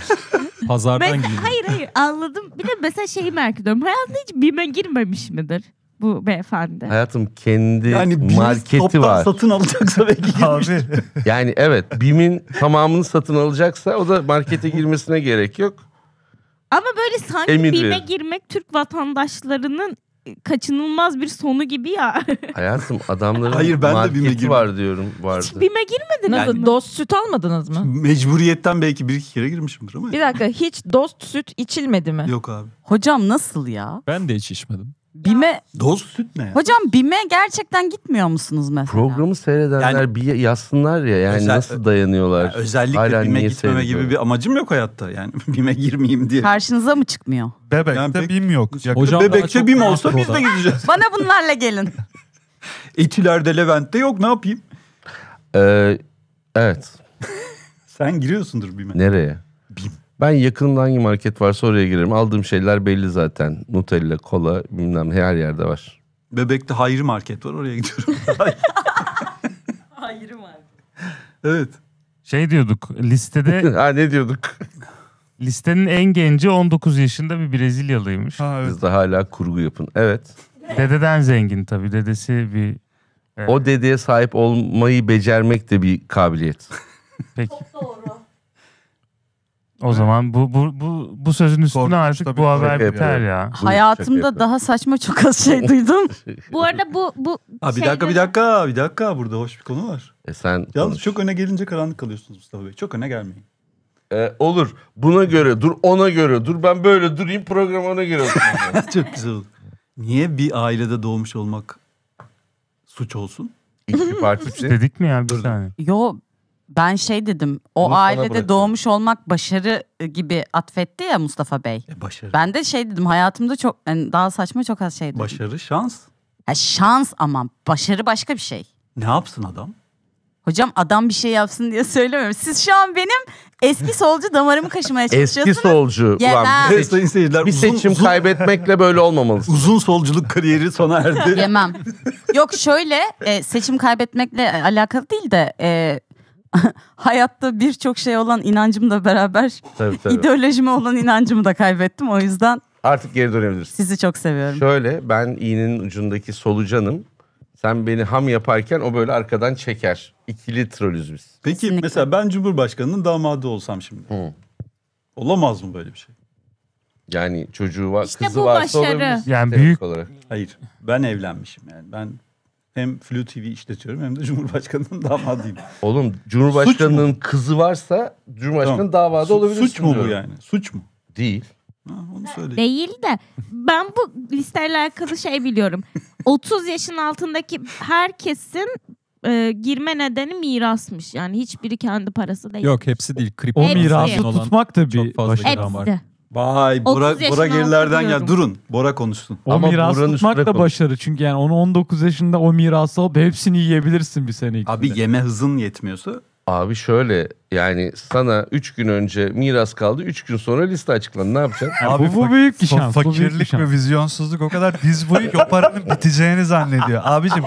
Pazardan Ben, giydim. hayır hayır anladım. Bir de mesela şeyi merak ediyorum. Hayatında hiç BİM'e girmemiş midir bu beyefendi? Hayatım kendi Yani marketi var. satın alacaksa belki girmiş. Abi. Yani evet BİM'in tamamını satın alacaksa o da markete girmesine gerek yok. Ama böyle sanki Emin BİM'e girmek Türk vatandaşlarının kaçınılmaz bir sonu gibi ya. Hayatım adamların Hayır, ben de BİM'e marketi var diyorum vardı. Hiç BİM'e girmediniz Nasıl, mi? dost süt almadınız mı? Mecburiyetten belki bir iki kere girmişimdir ama. Bir dakika hiç dost süt içilmedi mi? Yok abi. Hocam nasıl ya? Ben de hiç içmedim. Bime Doz süt ne ya? Hocam Bime gerçekten gitmiyor musunuz mesela? Programı seyredenler Yani- bir yazsınlar ya yani Özel- nasıl dayanıyorlar? Yani özellikle Hala BİM'e niye gitmeme gibi bir amacım yok hayatta. Yani bime girmeyeyim diye. Karşınıza mı çıkmıyor? Yani Bebekte bim yok. Hocam- daha Bebekçe çok BİM olsa biz de gideceğiz. Bana bunlarla gelin. Etiler'de, Levent'te yok ne yapayım? Ee, evet. Sen giriyorsundur bime. Nereye? Ben yakında hangi market varsa oraya girerim. Aldığım şeyler belli zaten. Nutella, kola bilmem her yerde var. Bebekte hayır Market var oraya gidiyorum. Hayır Market. Evet. Şey diyorduk listede... ha ne diyorduk? Listenin en genci 19 yaşında bir Brezilyalıymış. Ha, evet. Biz de hala kurgu yapın. Evet. Dededen zengin tabii. Dedesi bir... Evet. O dedeye sahip olmayı becermek de bir kabiliyet. Peki. Çok doğru. O zaman bu bu bu bu sözün üstüne Korkunç artık bu haber evet, biter ya. Hayatımda daha saçma çok az şey duydum. bu arada bu bu Ha bir dakika bir dakika bir dakika burada hoş bir konu var. E sen Yalnız konuş. çok öne gelince karanlık kalıyorsunuz Mustafa Bey. Çok öne gelmeyin. E, olur. Buna göre dur, ona göre dur. Ben böyle durayım program ona göre. çok güzel olur. Niye bir ailede doğmuş olmak suç olsun? İki parti dedik mi ya bir tane? Yo ben şey dedim. O Bunu ailede doğmuş olmak başarı gibi atfetti ya Mustafa Bey. E, başarı. Ben de şey dedim. Hayatımda çok yani daha saçma çok az şey dedim. Başarı şans. Ya şans ama başarı başka bir şey. Ne yapsın adam? Hocam adam bir şey yapsın diye söylemiyorum. Siz şu an benim eski solcu damarımı kaşımaya çalışıyorsunuz. Eski solcu. Yemem. Evet, sayın seyirciler, Bir seçim uzun, kaybetmekle böyle olmamalı. Uzun solculuk kariyeri sona erdi. Yemem. Yok şöyle e, seçim kaybetmekle alakalı değil de e, hayatta birçok şey olan inancımla beraber tabii, tabii. ideolojime olan inancımı da kaybettim. O yüzden artık geri dönebiliriz. Sizi çok seviyorum. Şöyle ben iğnenin ucundaki solucanım. Sen beni ham yaparken o böyle arkadan çeker. İkili trolüz biz. Peki Kesinlikle. mesela ben Cumhurbaşkanı'nın damadı olsam şimdi. Hı. Olamaz mı böyle bir şey? Yani çocuğu var, İşte kızı bu varsa başarı. olabilir. Yani büyük olarak. Hayır ben evlenmişim yani. Ben hem Flu TV işletiyorum hem de Cumhurbaşkanı'nın damadıyım. Oğlum Cumhurbaşkanı'nın kızı varsa Cumhurbaşkanı tamam. davada Su- olabilirsin. Suç mu bu yani? Suç mu? Değil. Ha, onu söyle. Değil de ben bu listeyle alakalı şey biliyorum. 30 yaşın altındaki herkesin e, girme nedeni mirasmış. Yani hiçbiri kendi parası değil. Yok hepsi değil. Kripto O Hepsi. mirası tutmak da bir fazla başarı Hepsi. ama. Vay Bora, Bora gerilerden gel. Durun Bora konuşsun. O Ama miras Bora'nın tutmak da konuş. başarı. Çünkü yani onu 19 yaşında o mirası alıp hepsini yiyebilirsin bir sene ikide. Abi yeme hızın yetmiyorsa Abi şöyle yani sana 3 gün önce miras kaldı 3 gün sonra liste açıklandı ne yapacaksın? Abi bu, bu büyük bir şans. Fakirlik ve vizyonsuzluk o kadar diz boyu ki o paranın biteceğini zannediyor. Abicim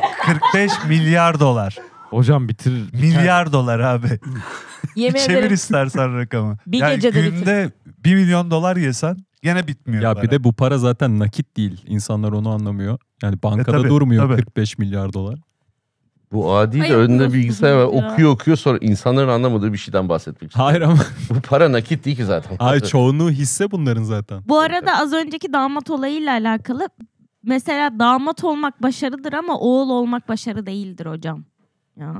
45 milyar dolar. Hocam bitir. Milyar dolar abi. Yemin Çevir ederim. istersen rakamı. Bir yani gecede bitir. 1 milyon dolar yesen gene bitmiyor. Ya para. bir de bu para zaten nakit değil. İnsanlar onu anlamıyor. Yani bankada tabii, durmuyor tabii. 45 milyar dolar. Bu adi de Hayır, önünde bilgisayar var. Okuyor okuyor sonra insanların anlamadığı bir şeyden bahsetmek istiyorum. Hayır ama Bu para nakit değil ki zaten. ay çoğunluğu hisse bunların zaten. Bu arada az önceki damat olayıyla alakalı mesela damat olmak başarıdır ama oğul olmak başarı değildir hocam. Ya.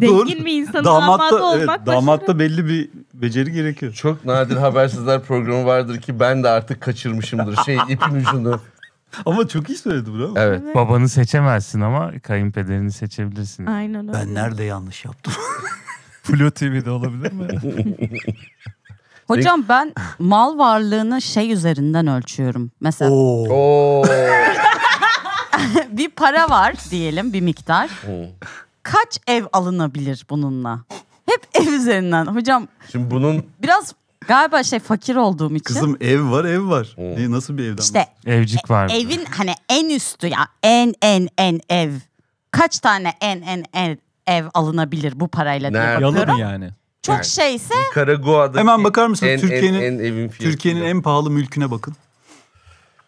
Zengin bir insanın damatta, damadı olmak evet, başarı. Damatta şey. belli bir beceri gerekiyor. Çok nadir habersizler programı vardır ki ben de artık kaçırmışımdır. Şey ipin ucunu. Ama çok iyi söyledi bravo. Evet. evet. Babanı seçemezsin ama kayınpederini seçebilirsin. Aynen öyle. Ben nerede yanlış yaptım? Flo TV'de olabilir mi? Hocam ben mal varlığını şey üzerinden ölçüyorum. Mesela. Oo. bir para var diyelim bir miktar. Kaç ev alınabilir bununla? Hep ev üzerinden. Hocam Şimdi bunun biraz galiba şey fakir olduğum için. Kızım ev var ev var. Ne, nasıl bir evden İşte Evcik var. evin hani en üstü ya en en en ev. Kaç tane en en en ev alınabilir bu parayla diye Nerede? Yalı bakıyorum. yani? Çok Yani. şeyse Karagua'da Hemen bakar mısın? Türkiye'nin- Türkiye'nin en pahalı mülküne bakın.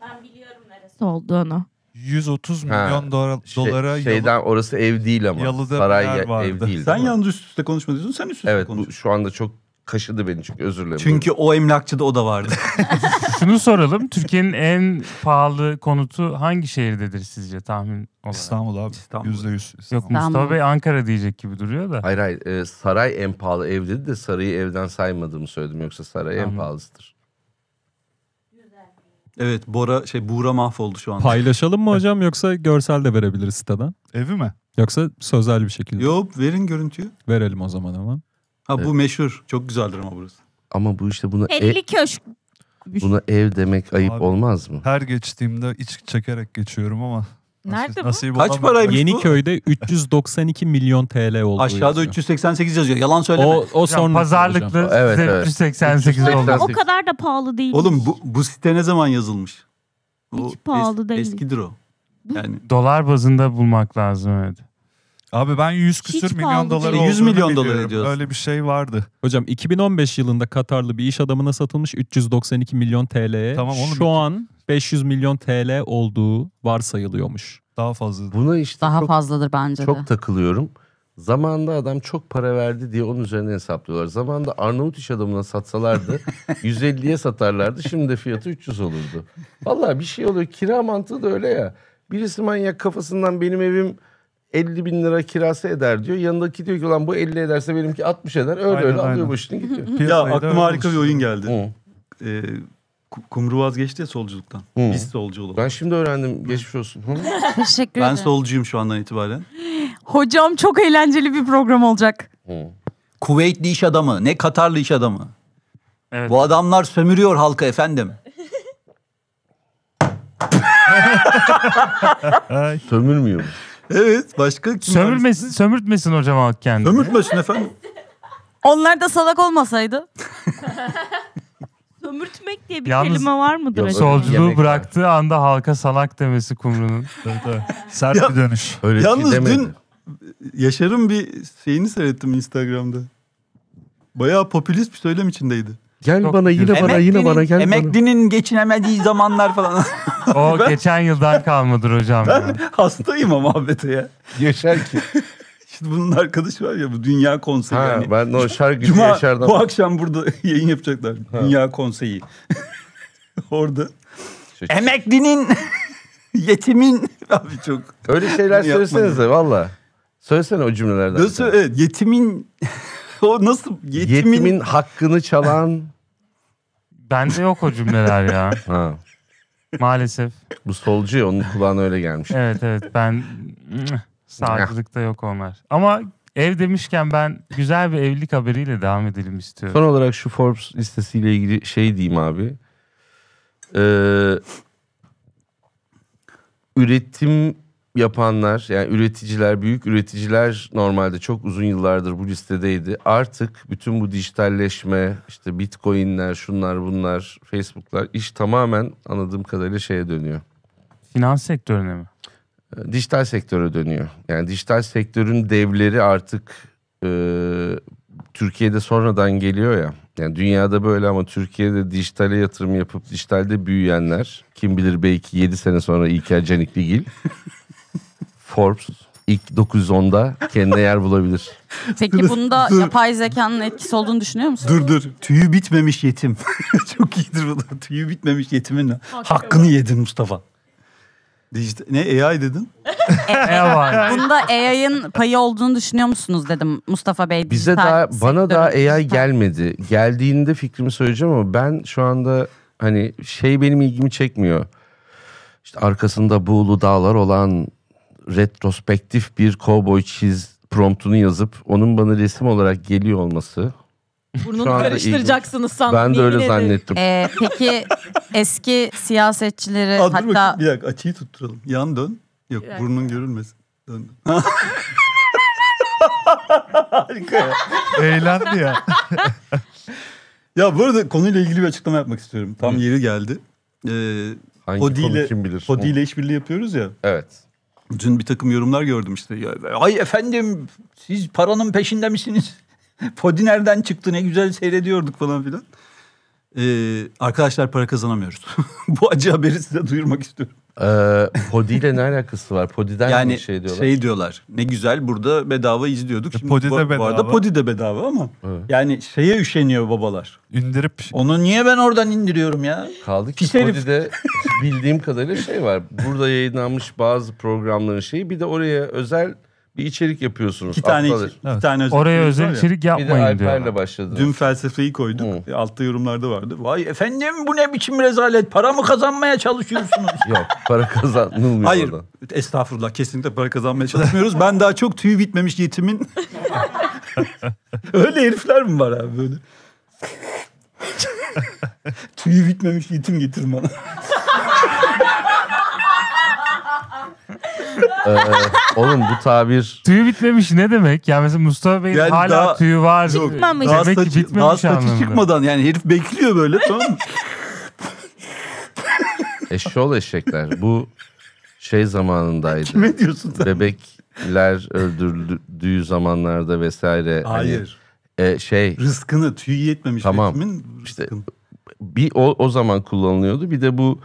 Ben biliyorum neresi olduğunu. 130 milyon ha, dolara şey, dolara şeyden yalı, orası ev değil ama Yalıda saray vardı. değil. Sen yalnız üst üste konuşma diyorsun. Sen üst üste evet, konuşuyorsun. Evet şu anda çok kaşıdı beni çünkü özür dilerim. Çünkü o emlakçıda o da vardı. Şunu soralım. Türkiye'nin en pahalı konutu hangi şehirdedir sizce tahmin olarak? İstanbul abi. İstanbul. %100. İstanbul. Yok Mustafa Bey Ankara diyecek gibi duruyor da. Hayır hayır. E, saray en pahalı ev dedi de sarayı evden saymadığımı söyledim. Yoksa saray tamam. en pahalısıdır. Evet Bora şey Buğra mahvoldu şu an. Paylaşalım mı hocam yoksa görsel de verebiliriz siteden? Evi mi? Yoksa sözel bir şekilde. Yok verin görüntüyü. Verelim o zaman hemen. Ha bu meşhur. Çok güzeldir ama burası. Ama bu işte buna Elli Perili köşk. buna ev demek ayıp Abi. olmaz mı? Her geçtiğimde iç çekerek geçiyorum ama Nerede bu? Nasip Kaç paraymış bu? Yeniköy'de 392 milyon TL oldu. Aşağıda yazıyor. 388 yazıyor. Yalan söyleme. O, o sonra pazarlıklı hocam. Evet, evet. 388 oldu. O kadar da pahalı değil. Oğlum bu, bu site ne zaman yazılmış? Bu Hiç pahalı es, değil. Eskidir o. Yani. Dolar bazında bulmak lazım evet. Abi ben 100 küsür Hiç milyon dolar 100 milyon dolar ediyorsun. Öyle bir şey vardı. Hocam 2015 yılında Katarlı bir iş adamına satılmış 392 milyon TL'ye. Tamam, onu şu bir... an 500 milyon TL olduğu varsayılıyormuş. Daha fazla. Buna işte Daha çok, fazladır bence çok de. takılıyorum. Zamanında adam çok para verdi diye onun üzerine hesaplıyorlar. Zamanında Arnavut iş adamına satsalardı 150'ye satarlardı. Şimdi de fiyatı 300 olurdu. Vallahi bir şey oluyor. Kira mantığı da öyle ya. Birisi manyak kafasından benim evim 50 bin lira kirası eder diyor. Yanındaki diyor ki lan bu 50 ederse benimki 60 eder. Öyle aynen, öyle aynen. alıyor başını gidiyor. ya Piyasayı aklıma harika bir oyun geldi. Ee, Kumru vazgeçti ya solculuktan. Hı. Biz solcu olalım. Ben şimdi öğrendim. Geçmiş olsun. Teşekkür ederim. Ben solcuyum şu andan itibaren. Hocam çok eğlenceli bir program olacak. Hı. Kuveytli iş adamı, ne Katarlı iş adamı. Evet. Bu adamlar sömürüyor halkı efendim. Sömürmüyor mu? Evet başka kim var? Sömürmesin, sömürtmesin hocam halk kendini. Sömürtmesin efendim. Onlar da salak olmasaydı. Sömürtmek diye bir Yalnız, kelime var mıdır? Yok, acaba? solculuğu Yemek bıraktığı var. anda halka salak demesi Kumru'nun. Sert ya, bir dönüş. Öyle şey Yalnız şey dün Yaşar'ın bir şeyini seyrettim Instagram'da. Bayağı popülist bir söylem içindeydi. Gel Çok bana yine bana yine bana gel Emeklinin bana. geçinemediği zamanlar falan. o ben, geçen yıldan kalmadır hocam. Ben ya. hastayım o muhabbete ya. Yaşar ki. Şimdi bunun arkadaşı var ya bu Dünya Konseyi. Ha, yani. Ben de o şarkıcı Cuma, Yaşar'dan... Şey bu akşam burada yayın yapacaklar. Ha. Dünya Konseyi. Orada. Şey, Emeklinin, yetimin. Abi çok... Öyle şeyler söylesenize valla. Söylesene o cümlelerden. Nasıl, evet, yetimin... o nasıl? Yetimin... yetimin hakkını çalan... Bende yok o cümleler ya. Ha. Maalesef. Bu solcu ya onun kulağına öyle gelmiş. Evet evet ben... Sağcılıkta yok onlar. Ama ev demişken ben güzel bir evlilik haberiyle devam edelim istiyorum. Son olarak şu Forbes listesiyle ilgili şey diyeyim abi. Ee, üretim yapanlar yani üreticiler, büyük üreticiler normalde çok uzun yıllardır bu listedeydi. Artık bütün bu dijitalleşme, işte bitcoinler, şunlar bunlar, facebooklar iş tamamen anladığım kadarıyla şeye dönüyor. Finans sektörüne mi? dijital sektöre dönüyor. Yani dijital sektörün devleri artık e, Türkiye'de sonradan geliyor ya. Yani dünyada böyle ama Türkiye'de dijitale yatırım yapıp dijitalde büyüyenler kim bilir belki 7 sene sonra İlker Canikligil Forbes ilk 910'da kendine yer bulabilir. Peki dur, bunda dur. yapay zekanın etkisi olduğunu düşünüyor musun? Dur dur. Tüyü bitmemiş yetim. Çok iyidir bu Tüyü bitmemiş yetimin hakkını yedin Mustafa. Dijit ne AI dedin? AI. Bunda AI'ın payı olduğunu düşünüyor musunuz dedim Mustafa Bey. Bize daha bana sektörün daha AI dijital- gelmedi. Geldiğinde fikrimi söyleyeceğim ama ben şu anda hani şey benim ilgimi çekmiyor. İşte arkasında buğulu dağlar olan retrospektif bir cowboy çiz promptunu yazıp onun bana resim olarak geliyor olması Burnunu karıştıracaksınız sandım. Ben de öyle ederim. zannettim. Ee, peki eski siyasetçileri Aa, hatta... Bakayım, bir dakika açıyı tutturalım. Yan dön. Yok bir burnun görülmesin. Dön. Harika Eğlendi ya. ya bu arada konuyla ilgili bir açıklama yapmak istiyorum. Tam Hı. yeri geldi. Ee, Hangi Hodi ile, kim bilir? Hodi ile işbirliği yapıyoruz ya. Evet. Dün bir takım yorumlar gördüm işte. Ay efendim siz paranın peşinde misiniz? Podi nereden çıktı ne güzel seyrediyorduk falan filan. Ee, arkadaşlar para kazanamıyoruz. Bu acı haberi size duyurmak istiyorum. Ee, Podi ile ne alakası var? Podi'den yani, mi şey diyorlar? Şey diyorlar. Ne güzel burada bedava izliyorduk. E, Şimdi Podi de bedava. Bu arada Podi de bedava ama. Evet. Yani şeye üşeniyor babalar. İndirip. Onu niye ben oradan indiriyorum ya? Kaldı ki Pis Podi'de bildiğim kadarıyla şey var. Burada yayınlanmış bazı programların şeyi bir de oraya özel bir içerik yapıyorsunuz. İki tane, iki Evet. tane özel. Oraya özel içerik Bir de yapmayın diyorlar. Alper'le Dün felsefeyi koyduk. Altta yorumlarda vardı. Vay efendim bu ne biçim rezalet. Para mı kazanmaya çalışıyorsunuz? Yok para kazanılmıyor Hayır. Hayır. Estağfurullah kesinlikle para kazanmaya çalışmıyoruz. Ben daha çok tüy bitmemiş yetimin. Öyle herifler mi var abi böyle? Tüy bitmemiş yetim getir bana. Ee, oğlum bu tabir... Tüyü bitmemiş ne demek? Yani mesela Mustafa Bey Yani hala daha- tüyü var. Yok, Bitmemiş. Daha Demek saçı, bitmemiş daha saçı anlamında. çıkmadan yani herif bekliyor böyle tamam mı? Eşşoğlu eşekler. Bu şey zamanındaydı. ne diyorsun sen? Bebekler öldürdüğü zamanlarda vesaire. hani, Hayır. e, şey Rızkını tüy yetmemiş Tamam. işte bir o, o zaman kullanılıyordu. Bir de bu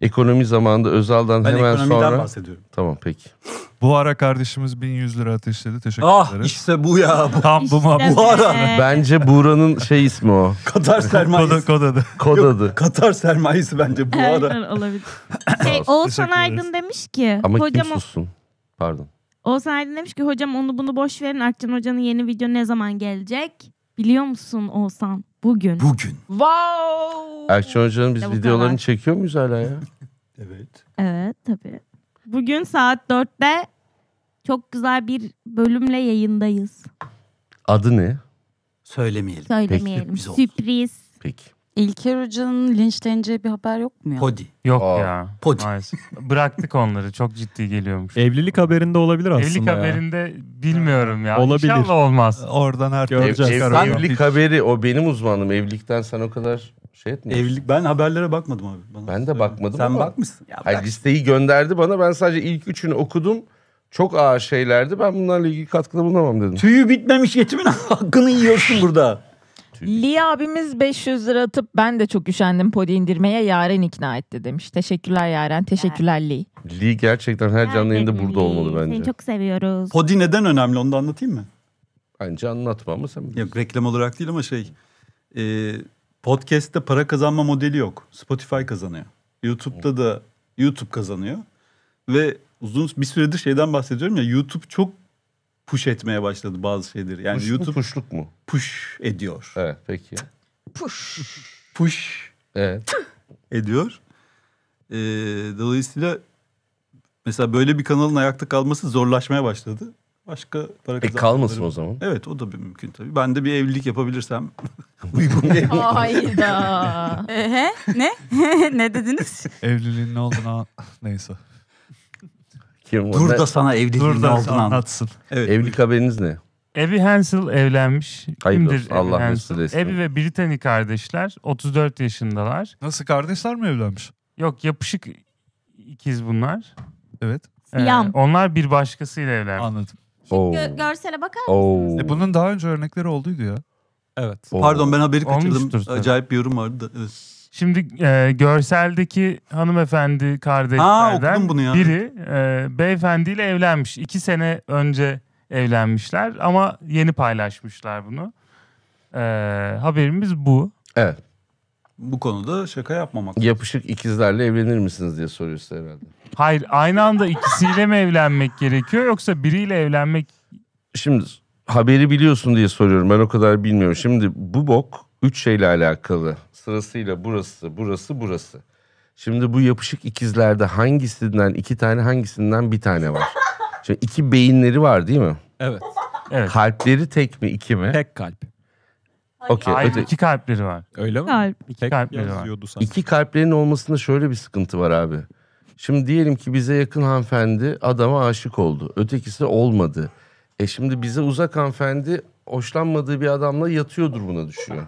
Ekonomi zamanında Özal'dan ben hemen sonra... Ben ekonomiden bahsediyorum. Tamam peki. Bu ara kardeşimiz 1100 lira ateşledi. Teşekkür ah, ederiz. Ah işte bu ya. Bu. Tam bu mu? Bu ara. Bence Buğra'nın şey ismi o. Katar sermayesi. Kod, kod adı. Kod adı. Yok, Katar sermayesi bence bu ara. olabilir. Şey, Oğuzhan Aydın demiş ki. Ama hocam... kim sussun? Pardon. Oğuzhan Aydın demiş ki hocam onu bunu boş verin. Akcan Hoca'nın yeni video ne zaman gelecek? Biliyor musun Oğuzhan? Bugün. Bugün. Wow. Erçin Hoca'nın biz videolarını kadar. çekiyor muyuz hala ya? Evet. Evet tabii. Bugün saat dörtte çok güzel bir bölümle yayındayız. Adı ne? Söylemeyelim. Söylemeyelim. sürpriz Sürpriz. Peki. İlker Hoca'nın linçleneceği bir haber yok mu ya? Podi. Yok Aa. ya. Podi. Bıraktık onları. Çok ciddi geliyormuş. Evlilik haberinde olabilir aslında Evlilik ya. haberinde bilmiyorum ya. Olabilir. İnşallah olmaz. Oradan artık göreceğiz. Ev, evlilik Hiç. haberi o benim uzmanım. Evlilikten sen o kadar şey etme. Evlilik ben haberlere bakmadım abi. Bana ben de bakmadım Sen ama. bakmışsın. Ya Hayır, listeyi gönderdi bana. Ben sadece ilk üçünü okudum. Çok ağır şeylerdi. Ben bunlarla ilgili katkıda bulunamam dedim. Tüyü bitmemiş yetimin hakkını yiyorsun burada. Li abimiz 500 lira atıp ben de çok üşendim podi indirmeye Yaren ikna etti demiş. Teşekkürler Yaren. Teşekkürler Li. Li gerçekten her canlı yayında burada olmalı bence. Seni çok seviyoruz. Podi neden önemli onu da anlatayım mı? Bence anlatma ama sen Yok reklam olarak değil ama şey. E, podcast'te para kazanma modeli yok. Spotify kazanıyor. YouTube'da da YouTube kazanıyor. Ve uzun bir süredir şeyden bahsediyorum ya YouTube çok push etmeye başladı bazı şeyleri. Yani push YouTube mu, pushluk mu? Push ediyor. Evet peki. Push. Push. Evet. ediyor. Ee, dolayısıyla mesela böyle bir kanalın ayakta kalması zorlaşmaya başladı. Başka para E kalmasın o zaman. Evet o da bir mümkün tabii. Ben de bir evlilik yapabilirsem uygun değil evlilik. Hayda. he ne? ne dediniz? Evliliğin ne olduğunu neyse. Kim Dur da sana evliliğin ne anlatsın. Evet. Evlilik haberiniz ne? Abby Hansel evlenmiş. Hayırlı Allah Hansel? mesut etsin. Abby ve Brittany kardeşler. 34 yaşındalar. Nasıl kardeşler mi evlenmiş? Yok yapışık ikiz bunlar. Evet Ee, onlar bir başkasıyla evlenmiş. anladım. Oo. Gö- görsele bakar Oo. E bunun daha önce örnekleri olduydu ya. Evet. Oo. Pardon ben haberi kaçırdım. Olmuştur tabii. Acayip bir yorum vardı. Evet. Şimdi e, görseldeki hanımefendi kardeşlerden Aa, bunu ya. biri e, beyefendiyle evlenmiş. İki sene önce evlenmişler ama yeni paylaşmışlar bunu. E, haberimiz bu. Evet. Bu konuda şaka yapmamak. Yapışık ikizlerle evlenir misiniz diye soruyorsun herhalde. Hayır aynı anda ikisiyle mi evlenmek gerekiyor yoksa biriyle evlenmek Şimdi haberi biliyorsun diye soruyorum. Ben o kadar bilmiyorum. Şimdi bu bok Üç şeyle alakalı. Sırasıyla burası, burası, burası. Şimdi bu yapışık ikizlerde hangisinden iki tane hangisinden bir tane var? Şimdi iki beyinleri var değil mi? Evet. evet. Kalpleri tek mi iki mi? Tek kalp. Okey. öte- iki kalpleri var. Öyle mi? Kalp. İki Tek kalpleri var. sanki. İki kalplerin olmasında şöyle bir sıkıntı var abi. Şimdi diyelim ki bize yakın hanımefendi adama aşık oldu. Ötekisi olmadı. E şimdi bize uzak hanımefendi hoşlanmadığı bir adamla yatıyordur buna düşüyor.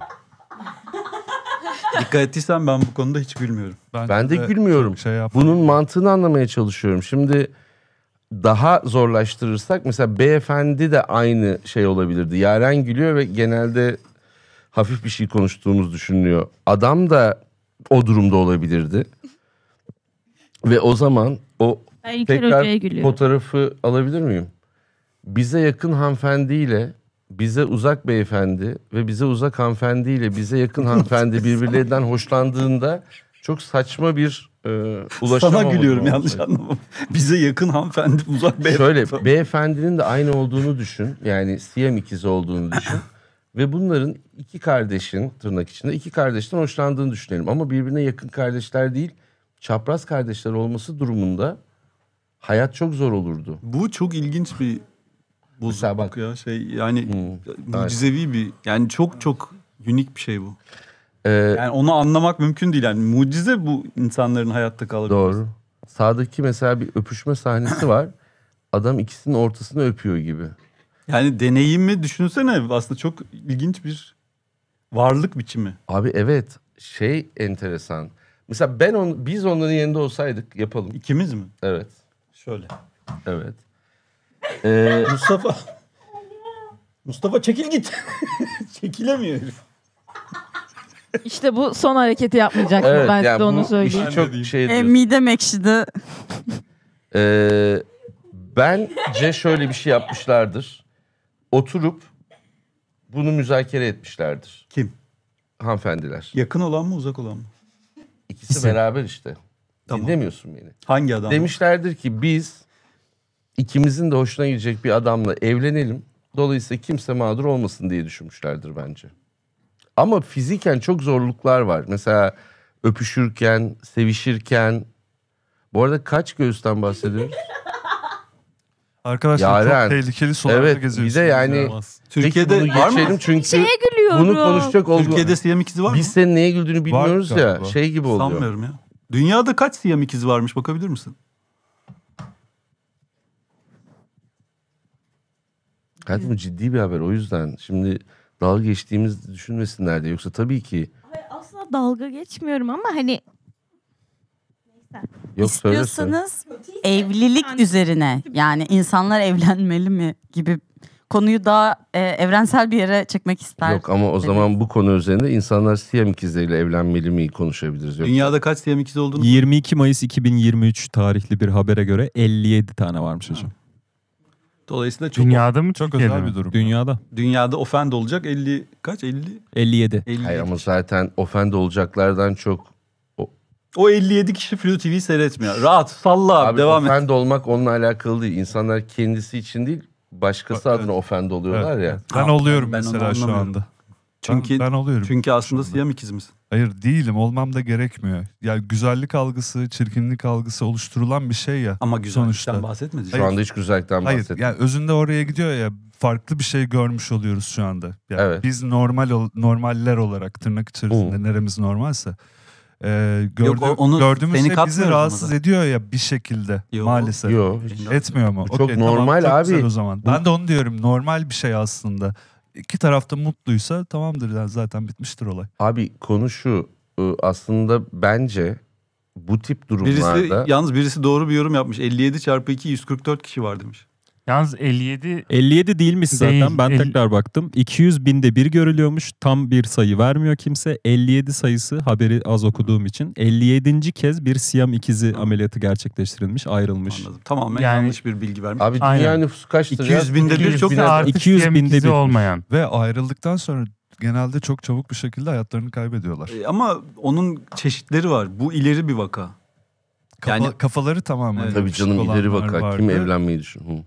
Dikkat ettiysen ben bu konuda hiç gülmüyorum. Ben, ben de, de gülmüyorum. Şey Bunun mantığını anlamaya çalışıyorum. Şimdi daha zorlaştırırsak mesela beyefendi de aynı şey olabilirdi. Yaren gülüyor ve genelde hafif bir şey konuştuğumuz düşünülüyor. Adam da o durumda olabilirdi. ve o zaman o ben tekrar fotoğrafı alabilir miyim? Bize yakın hanımefendiyle bize uzak beyefendi ve bize uzak hanımefendi ile bize yakın hanımefendi birbirlerinden hoşlandığında çok saçma bir e, ulaşamama. Sana gülüyorum yanlış anlamam. Bize yakın hanımefendi uzak beyefendi. Şöyle beyefendinin de aynı olduğunu düşün. Yani Siyam ikizi olduğunu düşün. ve bunların iki kardeşin tırnak içinde iki kardeşten hoşlandığını düşünelim. Ama birbirine yakın kardeşler değil çapraz kardeşler olması durumunda hayat çok zor olurdu. Bu çok ilginç bir bozukluk bak, ya şey yani hmm, mucizevi aynen. bir yani çok çok unik bir şey bu. Ee, yani onu anlamak mümkün değil yani mucize bu insanların hayatta kalabilmesi. Doğru. Sağdaki mesela bir öpüşme sahnesi var. Adam ikisinin ortasını öpüyor gibi. Yani deneyimi düşünsene aslında çok ilginç bir varlık biçimi. Abi evet şey enteresan. Mesela ben on, biz onların yerinde olsaydık yapalım. İkimiz mi? Evet. Şöyle. Evet. Ee, Mustafa. Mustafa çekil git. Çekilemiyor İşte bu son hareketi yapmayacak. Evet, ben yani size onu söyleyeyim. çok şey e, midem ekşidi. ee, bence şöyle bir şey yapmışlardır. Oturup bunu müzakere etmişlerdir. Kim? Hanımefendiler. Yakın olan mı uzak olan mı? İkisi beraber işte. Tamam. Dinlemiyorsun beni. Hangi adam? Demişlerdir ki biz ikimizin de hoşuna gidecek bir adamla evlenelim. Dolayısıyla kimse mağdur olmasın diye düşünmüşlerdir bence. Ama fiziken çok zorluklar var. Mesela öpüşürken, sevişirken. Bu arada kaç göğüsten bahsediyoruz? Arkadaşlar Yaren. çok tehlikeli sularda evet, geziyorsunuz. Bir de yani Türkiye'de bunu var geçelim mı? çünkü Şeye gülüyorum. bunu konuşacak oldu. Türkiye'de siyam ikizi var mı? Biz senin neye güldüğünü bilmiyoruz var, ya. Şey gibi oluyor. Sanmıyorum ya. Dünyada kaç siyam ikizi varmış bakabilir misin? Hayatım bu ciddi bir haber o yüzden. Şimdi dalga geçtiğimiz düşünmesinler de. Yoksa tabii ki. Hayır, aslında dalga geçmiyorum ama hani Yok, söylesene. istiyorsanız evlilik Yani- üzerine yani insanlar evlenmeli mi gibi konuyu daha e, evrensel bir yere çekmek ister. Yok ama o zaman bu konu üzerinde insanlar siyam ikizleriyle evlenmeli mi konuşabiliriz. Yok. Dünyada kaç CM ikizi olduğunu 22 Mayıs 2023 tarihli bir habere göre 57 tane varmış hocam. Dolayısıyla çok Dünyada mı? Çok özel bir durum. Dünyada. Dünyada ofend olacak 50 kaç? 50? 57. 57. Hayır ama zaten ofend olacaklardan çok o 57 kişi Flu TV seyretmiyor. Rahat salla abi, abi devam ofend et. olmak onunla alakalı değil. İnsanlar kendisi için değil başkası evet. adına ofend oluyorlar evet. ya. Ben oluyorum ben mesela şu anda. Çünkü ben, ben oluyorum. Çünkü aslında siyam ikizimiz. Hayır değilim olmam da gerekmiyor. Ya güzellik algısı, çirkinlik algısı oluşturulan bir şey ya. Ama güzellikten sonuçta. bahsetmedi. Şu anda hiç güzellikten Hayır bahsetmiyor. yani özünde oraya gidiyor ya farklı bir şey görmüş oluyoruz şu anda. Yani Evet. Biz normal normaller olarak tırnak içerisinde neremiz normalse. E, gördü- Yok, onu gördüğümüz şey bizi rahatsız da. ediyor ya bir şekilde Yok. maalesef. Yo, Etmiyor mu? Bu çok Okey, normal tamam, abi. o zaman. Ben de onu diyorum normal bir şey aslında iki tarafta mutluysa tamamdır zaten bitmiştir olay. Abi konu şu ıı, aslında bence bu tip durumlarda... Birisi, yalnız birisi doğru bir yorum yapmış. 57 çarpı 2 144 kişi var demiş. Yalnız 57... 57 değilmiş zaten değil, ben 50... tekrar baktım. 200 binde bir görülüyormuş. Tam bir sayı vermiyor kimse. 57 sayısı haberi az okuduğum için. 57. kez bir Siyam ikizi ameliyatı gerçekleştirilmiş ayrılmış. Anladım. Tamamen yani, yanlış bir bilgi vermiş. Abi dünya Aynen. nüfusu kaçtır 200 ya? binde 200 bir çok binde artık 200 binde bir. olmayan. Ve ayrıldıktan sonra genelde çok çabuk bir şekilde hayatlarını kaybediyorlar. E, ama onun çeşitleri var. Bu ileri bir vaka. Kafa, yani, kafaları tamamen. Evet. Tabii canım ileri vaka. Vardı. Kim evlenmeyi düşün.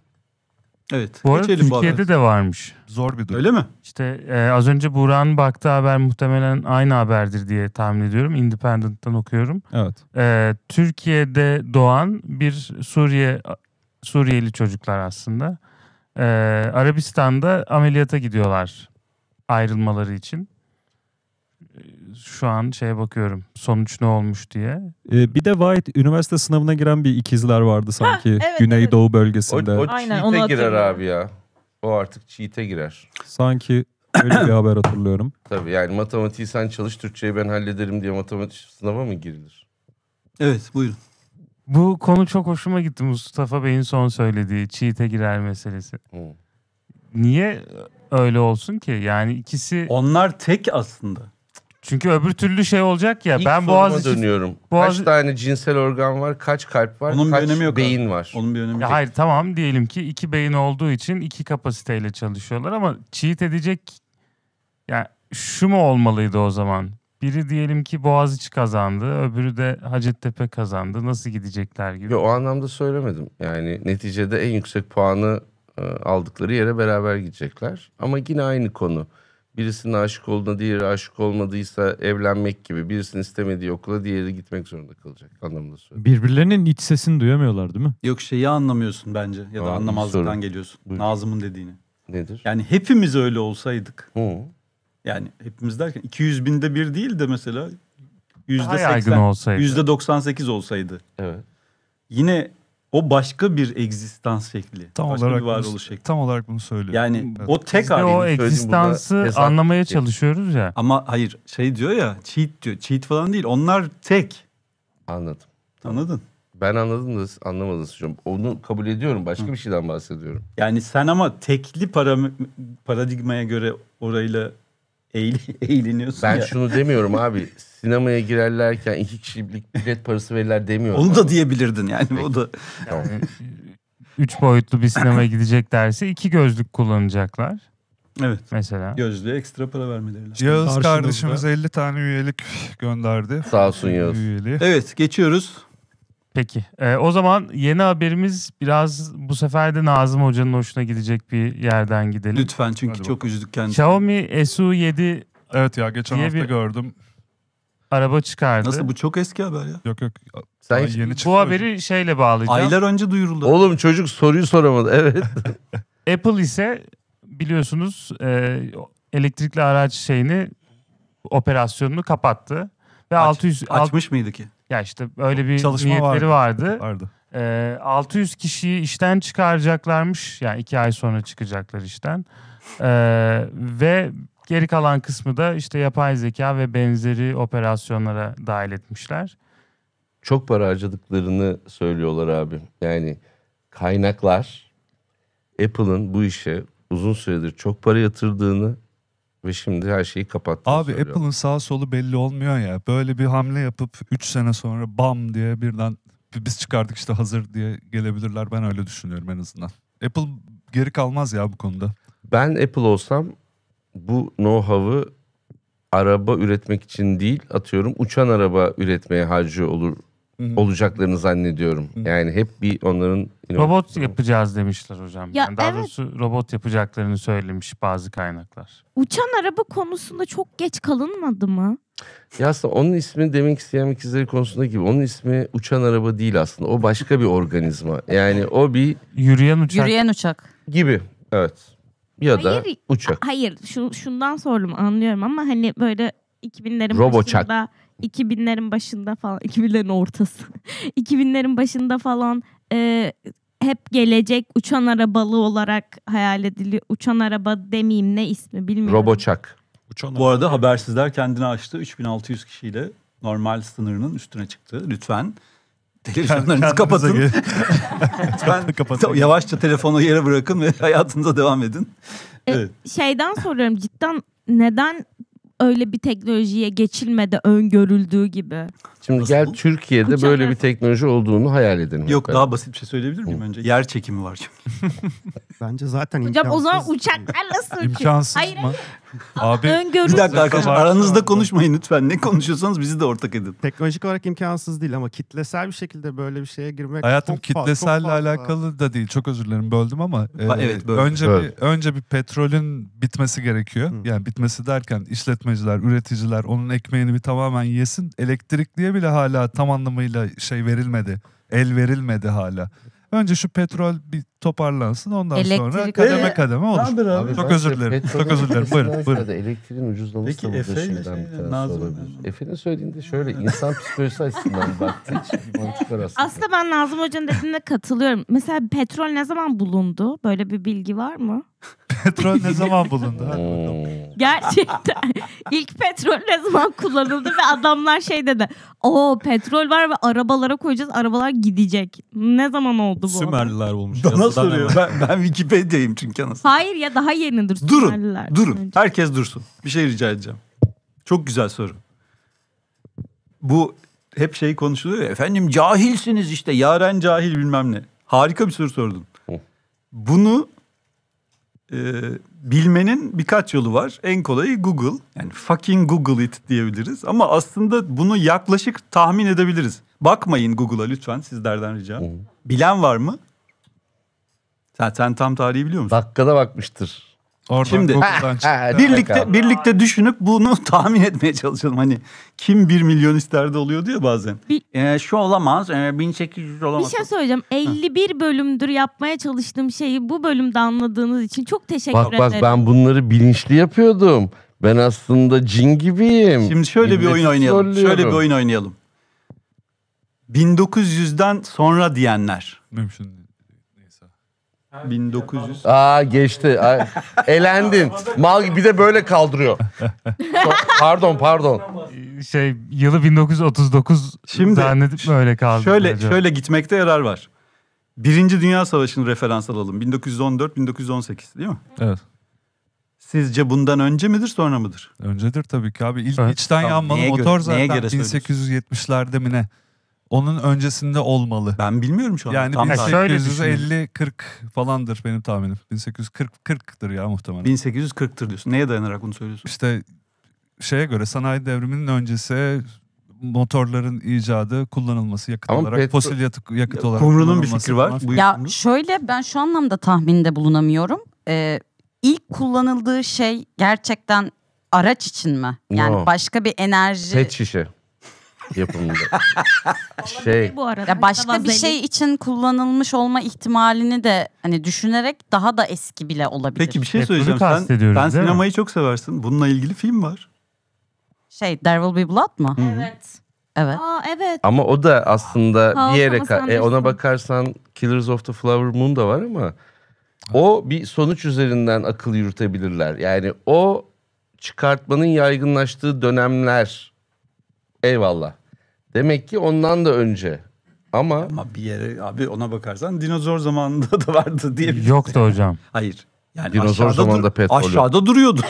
Evet. Bu arada Türkiye'de bu de varmış. Zor bir durum. Öyle mi? İşte e, az önce Buran baktı haber muhtemelen aynı haberdir diye tahmin ediyorum. Independent'tan okuyorum. Evet. E, Türkiye'de doğan bir Suriye Suriyeli çocuklar aslında. E, Arabistan'da ameliyata gidiyorlar ayrılmaları için şu an şeye bakıyorum. Sonuç ne olmuş diye. Ee, bir de White üniversite sınavına giren bir ikizler vardı sanki. Ha, evet, Güneydoğu evet. bölgesinde. O, o Aynen, onu girer abi ya. O artık cheat'e girer. Sanki öyle bir haber hatırlıyorum. Tabii yani matematiği sen çalış Türkçeyi ben hallederim diye matematik sınava mı girilir? Evet buyurun. Bu konu çok hoşuma gitti Mustafa Bey'in son söylediği cheat'e girer meselesi. Hmm. Niye öyle olsun ki? Yani ikisi... Onlar tek aslında. Çünkü öbür türlü şey olacak ya. İlk ben boğaz için dönüyorum. Boğaz... Kaç tane cinsel organ var, kaç kalp var, Onun kaç bir önemi yok beyin abi. var. Onun bir önemi yok. Hayır tamam diyelim ki iki beyin olduğu için iki kapasiteyle çalışıyorlar ama cheat edecek yani şu mu olmalıydı o zaman? Biri diyelim ki Boğaziçi kazandı, öbürü de Hacettepe kazandı. Nasıl gidecekler gibi. Yo, o anlamda söylemedim. Yani neticede en yüksek puanı e, aldıkları yere beraber gidecekler. Ama yine aynı konu birisinin aşık olduğuna diğeri aşık olmadıysa evlenmek gibi birisinin istemediği okula diğeri gitmek zorunda kalacak anlamında söylüyorum. Birbirlerinin iç sesini duyamıyorlar değil mi? Yok şeyi anlamıyorsun bence ya da Aa, anlamazlıktan sorun. geliyorsun. Buyur. Nazım'ın dediğini. Nedir? Yani hepimiz öyle olsaydık. Hı. Yani hepimiz derken 200 binde bir değil de mesela yüzde %80, olsaydı. %98 olsaydı. Evet. Yine o başka bir egzistans şekli. Tam başka olarak bir varoluş bunu, şekli. Tam olarak bunu söylüyor. Yani evet. o tek halinde. O egzistansı anlamaya çalışıyoruz ya. Ama hayır şey diyor ya cheat diyor. Cheat falan değil. Onlar tek. Anladım. Anladın? Ben anladım da anlamadınız şu. Onu kabul ediyorum. Başka Hı. bir şeyden bahsediyorum. Yani sen ama tekli para, paradigmaya göre orayla eğil, eğiliniyorsun Ben ya. şunu demiyorum abi. Sinemaya girerlerken iki kişilik bilet parası verirler demiyorum. Onu da diyebilirdin yani. Peki. O da. Yani, üç boyutlu bir sinemaya gidecek derse iki gözlük kullanacaklar. Evet. Mesela. Gözlüğe ekstra para vermeleri lazım. Yağız kardeşimiz 50 tane üyelik gönderdi. Sağ olsun Yağız. Üyeliği. Evet geçiyoruz. Peki. E, o zaman yeni haberimiz biraz bu sefer de Nazım Hoca'nın hoşuna gidecek bir yerden gidelim. Lütfen çünkü Hadi çok bakalım. üzdük kendisini. Xiaomi SU7 Evet ya geçen hafta bir... gördüm araba çıkardı. Nasıl bu çok eski haber ya? Yok yok. Sen Ay, yeni bu haberi hocam. şeyle bağlayacağım. Aylar önce duyuruldu. Oğlum çocuk soruyu soramadı. Evet. Apple ise biliyorsunuz e, elektrikli araç şeyini operasyonunu kapattı ve Aç, 600 açmış alt, mıydı ki? Ya işte öyle bir Çalışma niyetleri vardı. vardı. vardı. Ee, 600 kişiyi işten çıkaracaklarmış. Yani iki ay sonra çıkacaklar işten. Ee, ve geri kalan kısmı da işte yapay zeka ve benzeri operasyonlara dahil etmişler. Çok para harcadıklarını söylüyorlar abi. Yani kaynaklar Apple'ın bu işe uzun süredir çok para yatırdığını ve şimdi her şeyi kapattı. Abi Apple'ın sağ solu belli olmuyor ya. Böyle bir hamle yapıp 3 sene sonra bam diye birden biz çıkardık işte hazır diye gelebilirler. Ben öyle düşünüyorum en azından. Apple geri kalmaz ya bu konuda. Ben Apple olsam bu know-how'ı araba üretmek için değil atıyorum uçan araba üretmeye harcı olur Hı-hı. olacaklarını zannediyorum. Hı-hı. Yani hep bir onların... Robot yapacağız demişler hocam. Ya yani daha evet. doğrusu robot yapacaklarını söylemiş bazı kaynaklar. Uçan araba konusunda çok geç kalınmadı mı? Ya aslında onun ismi demek isteyen ikizleri konusunda gibi. Onun ismi uçan araba değil aslında. O başka bir organizma. Yani o bir... Yürüyen uçak. Yürüyen uçak. Gibi. Evet. Ya hayır, da uçak. Hayır şu, şundan sordum anlıyorum ama hani böyle 2000'lerin Roboçak. başında... Çak 2000'lerin başında falan 2000'lerin ortası 2000'lerin başında falan e, hep gelecek uçan arabalı olarak hayal ediliyor. Uçan araba demeyeyim ne ismi bilmiyorum. Roboçak. Uçan Bu arada habersizler kendini açtı. 3600 kişiyle normal sınırının üstüne çıktı. Lütfen televizyonlarınızı kapatın. Lütfen kapatın. yavaşça telefonu yere bırakın ve hayatınıza devam edin. E, evet. Ee, şeyden soruyorum cidden neden öyle bir teknolojiye geçilmedi öngörüldüğü gibi. Şimdi Nasıl gel bu? Türkiye'de Kucak böyle bir teknoloji olduğunu hayal edin. Yok daha basit bir şey söyleyebilir miyim önce? Yer çekimi var çünkü. Bence zaten Hocam imkansız. o zaman uçaklar nasıl uçuyor? İmkansız hayır, mı? Abi, Öngörüsüz. Bir dakika arkadaşlar aranızda konuşmayın lütfen. Ne konuşuyorsanız bizi de ortak edin. Teknolojik olarak imkansız değil ama kitlesel bir şekilde böyle bir şeye girmek Hayatım çok kitleselle fazla. alakalı da değil. Çok özür dilerim böldüm ama e, evet, böldüm. önce evet. bir önce bir petrolün bitmesi gerekiyor. Hı. Yani bitmesi derken işletmeciler, üreticiler onun ekmeğini bir tamamen yesin. Elektrikliye bile hala tam anlamıyla şey verilmedi. El verilmedi hala. Önce şu petrol bir toparlansın. Ondan Elektrik sonra kademe kademe olur. Abi, abi, çok özür dilerim. Çok özür dilerim. buyurun, buyurun. Elektriğin ucuzlaması Peki, da Efe şeyden şey, Nazım olabilir. Efe'nin söylediğinde şöyle insan psikolojisi açısından baktığı için bir mantık var aslında. ben Nazım Hoca'nın dediğine katılıyorum. Mesela petrol ne zaman bulundu? Böyle bir bilgi var mı? petrol ne zaman bulundu? Hmm. Gerçekten. ilk petrol ne zaman kullanıldı ve adamlar şey dedi. O petrol var ve arabalara koyacağız. Arabalar gidecek. Ne zaman oldu bu? Sümerliler bulmuş. Dana Nasıl duruyor? Ben, ben Wikipedia'yım çünkü anasını. Hayır ya daha yerini dursun. Durun, durun. Önce. Herkes dursun. Bir şey rica edeceğim. Çok güzel soru. Bu hep şey konuşuluyor ya. Efendim cahilsiniz işte. Yaren cahil bilmem ne. Harika bir soru sordun. Oh. Bunu e, bilmenin birkaç yolu var. En kolayı Google. Yani fucking Google it diyebiliriz. Ama aslında bunu yaklaşık tahmin edebiliriz. Bakmayın Google'a lütfen sizlerden rica. Oh. Bilen var mı? Sen, sen tam tarihi biliyor musun? Dakikada bakmıştır. Oradan Şimdi birlikte birlikte düşünüp bunu tahmin etmeye çalışalım. Hani kim bir milyon isterdi oluyor diyor bazen. Bir, ee, şu olamaz, e, 1800 olamaz. Bir şey söyleyeceğim. 51 bölümdür yapmaya çalıştığım şeyi bu bölümde anladığınız için çok teşekkür bak, ederim. Bak bak ben bunları bilinçli yapıyordum. Ben aslında cin gibiyim. Şimdi şöyle Milleti bir oyun oynayalım. Zorluyorum. Şöyle bir oyun oynayalım. 1900'den sonra diyenler. Mümkün değil. 1900. Aa geçti. Elendin. Mal bir de böyle kaldırıyor. pardon pardon. Şey yılı 1939 Şimdi, zannedip mi öyle kaldı? Şöyle acaba? şöyle gitmekte yarar var. Birinci Dünya Savaşı'nı referans alalım. 1914-1918 değil mi? Evet. Sizce bundan önce midir sonra mıdır? Öncedir tabii ki abi. İlk, evet. içten tamam, yanmalı motor zaten 1870'lerde mi ne? onun öncesinde olmalı. Ben bilmiyorum şu an. Yani Tam 1850-40 e, falandır benim tahminim. 1840 1840'dır ya muhtemelen. 1840'tır diyorsun. Neye dayanarak bunu söylüyorsun? İşte şeye göre sanayi devriminin öncesi motorların icadı kullanılması yakıt Ama olarak petro... fosil yakıt, yakıt ya, olarak Kumru'nun bir fikri var. Buyur. Ya Kumru. şöyle ben şu anlamda tahminde bulunamıyorum. Ee, ilk kullanıldığı şey gerçekten araç için mi? Yani wow. başka bir enerji. Pet şişe yapımında. şey bu arada. Ya hani başka bir şey için kullanılmış olma ihtimalini de hani düşünerek daha da eski bile olabilir. Peki bir şey söyleyeceğim. Sen, sen değil mi? sinemayı çok seversin. Bununla ilgili film var. Şey There Will Be Blood mı? Evet. Evet. Aa evet. Ama o da aslında Ha, bir yere ka- e, ona bakarsan Killers of the Flower Moon da var ama o bir sonuç üzerinden akıl yürütebilirler. Yani o çıkartmanın yaygınlaştığı dönemler Eyvallah. Demek ki ondan da önce ama Ama bir yere abi ona bakarsan dinozor zamanında da vardı diye. Yoktu hocam. Hayır. Yani Dinozor aşağıda, zamanında petrol aşağıda duruyordu.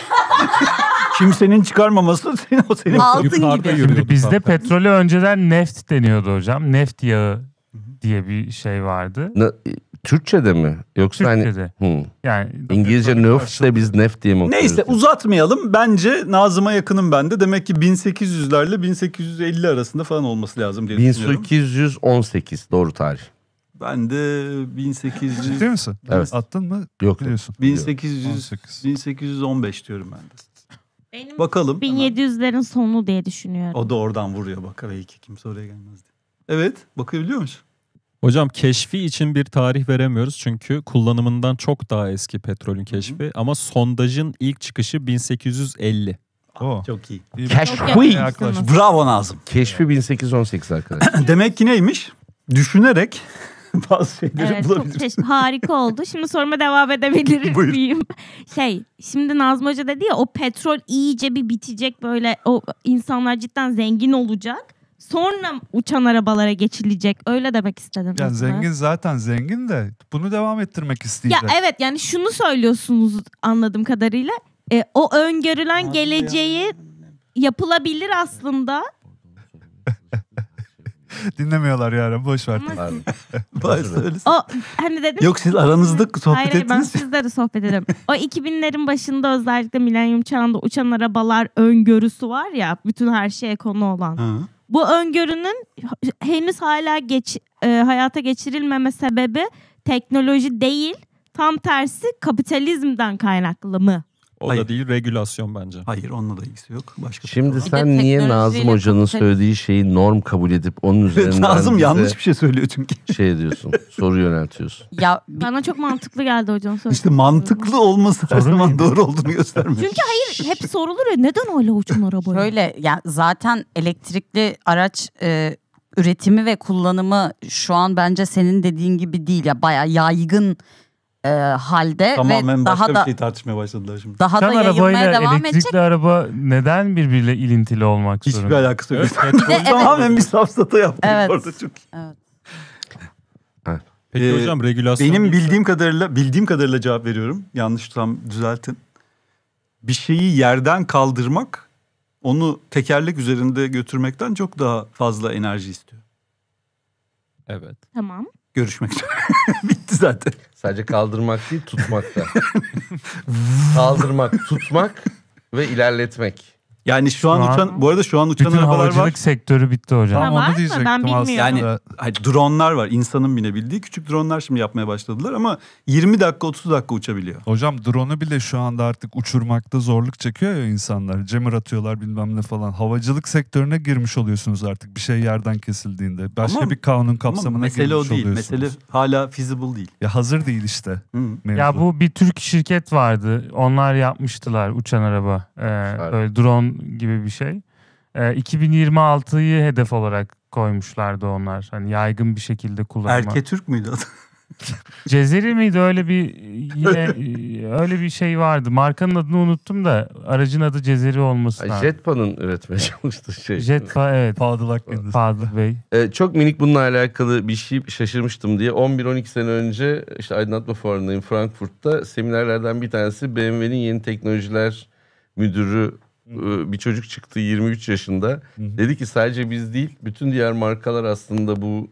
Kimsenin çıkarmaması senin o senin Altın gibi. Şimdi bizde petrolü önceden neft deniyordu hocam. Neft yağı diye bir şey vardı. ne- Türkçe'de mi? Yoksa hani- Türkçe'de. hani hı. yani İngilizce nöf de biz nef diye mi okuyoruz? Neyse uzatmayalım. Bence Nazım'a yakınım ben de. Demek ki 1800'lerle 1850 arasında falan olması lazım diye 1818 doğru tarih. Ben de 1800... Ciddi misin? Evet. Attın mı? Yok. Biliyorsun. 1800, 18. 1815 diyorum ben de. Benim Bakalım. 1700'lerin sonu diye düşünüyorum. O da oradan vuruyor bak. Belki kimse oraya gelmez diye. Evet bakabiliyor musun? Hocam keşfi için bir tarih veremiyoruz çünkü kullanımından çok daha eski petrolün keşfi Hı-hı. ama sondajın ilk çıkışı 1850. Oo. Ah, çok iyi. Keşfi. Bravo Nazım. Keşfi 1818 arkadaşlar. Demek ki neymiş? Düşünerek bazı şeyleri evet, bulabiliriz. Çok harika oldu. Şimdi soruma devam edebilir miyim? Şey, şimdi Nazım Hoca dedi ya o petrol iyice bir bitecek böyle o insanlar cidden zengin olacak sonra uçan arabalara geçilecek. Öyle demek istedim. Yani zengin zaten zengin de bunu devam ettirmek isteyecek. Ya evet yani şunu söylüyorsunuz anladığım kadarıyla. E, o öngörülen Anlayan... geleceği yapılabilir aslında. Dinlemiyorlar yani boş ver. o hani dedim. Yok siz aranızda sohbet hayır, ettiniz. Hayır ben sizle de sohbet ederim. O 2000'lerin başında özellikle milenyum çağında uçan arabalar öngörüsü var ya bütün her şeye konu olan. Hı. Bu öngörünün henüz hala geç, e, hayata geçirilmeme sebebi teknoloji değil, tam tersi kapitalizmden kaynaklı mı o Hayır. da değil regülasyon bence. Hayır onunla da ilgisi yok. Başka Şimdi şey sen niye Nazım Hoca'nın söylediği şeyi norm kabul edip onun üzerinden Nazım yanlış bir şey söylüyor çünkü. şey diyorsun, soru yöneltiyorsun. Ya Bana çok mantıklı geldi hocam. söylediğiniz. İşte mantıklı olması her zaman doğru olduğunu göstermiyor. Çünkü hayır hep sorulur ya neden öyle uçun arabayı? Şöyle ya zaten elektrikli araç e, üretimi ve kullanımı şu an bence senin dediğin gibi değil ya bayağı yaygın e, halde Tamamen ve daha da bir şey tartışmaya başladılar şimdi. Daha Sen da arabayla devam elektrikli edecek. araba neden birbiriyle ilintili olmak zorunda? Hiçbir alakası yok. Evet. Tamamen bir safsata yaptık evet. orada çok. Evet. Peki ee, hocam regülasyon benim bildiğim değil. kadarıyla bildiğim kadarıyla cevap veriyorum. Yanlış tam düzeltin. Bir şeyi yerden kaldırmak onu tekerlek üzerinde götürmekten çok daha fazla enerji istiyor. Evet. Tamam. Görüşmek üzere. bitti zaten. Sadece kaldırmak değil tutmak da. kaldırmak, tutmak ve ilerletmek. Yani şu, şu an, an uçan bu arada şu an uçan bütün arabalar havacılık var. sektörü bitti hocam. Tamam, onu mı? ben bilmiyorum. Yani hani dronlar var. insanın binebildiği küçük dronlar şimdi yapmaya başladılar ama 20 dakika 30 dakika uçabiliyor. Hocam drone'u bile şu anda artık uçurmakta zorluk çekiyor ya insanlar. Cemir atıyorlar bilmem ne falan. Havacılık sektörüne girmiş oluyorsunuz artık bir şey yerden kesildiğinde. Başka ama, bir kanun kapsamına ama girmiş oluyorsunuz. Mesele o değil. Mesele hala feasible değil. Ya hazır değil işte. Hı. Ya bu bir Türk şirket vardı. Onlar yapmıştılar uçan araba. Ee, böyle drone gibi bir şey. E, ee, 2026'yı hedef olarak koymuşlardı onlar. Hani yaygın bir şekilde kullanma. Erke Türk müydü adı? Cezeri miydi öyle bir yine öyle bir şey vardı. Markanın adını unuttum da aracın adı Cezeri olması lazım. Jetpa'nın üretmeye çalıştığı şey. Jetpa evet. Padılak Bey. Padılak Bey. Ee, çok minik bununla alakalı bir şey şaşırmıştım diye 11-12 sene önce işte Aydınlatma Fuarı'ndayım Frankfurt'ta seminerlerden bir tanesi BMW'nin yeni teknolojiler müdürü Hı. Ee, bir çocuk çıktı 23 yaşında. Hı. Dedi ki sadece biz değil bütün diğer markalar aslında bu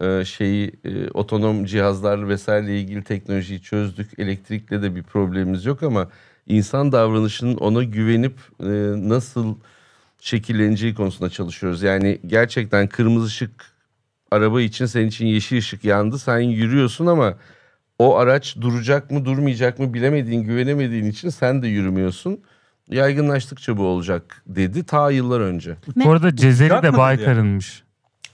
e, şeyi e, otonom cihazlar vesaire ilgili teknolojiyi çözdük. Elektrikle de bir problemimiz yok ama insan davranışının ona güvenip e, nasıl şekilleneceği konusunda çalışıyoruz. Yani gerçekten kırmızı ışık araba için senin için yeşil ışık yandı. Sen yürüyorsun ama o araç duracak mı durmayacak mı bilemediğin güvenemediğin için sen de yürümüyorsun yaygınlaştıkça bu olacak dedi ta yıllar önce. Bu arada Cezeri de Baykar'ınmış.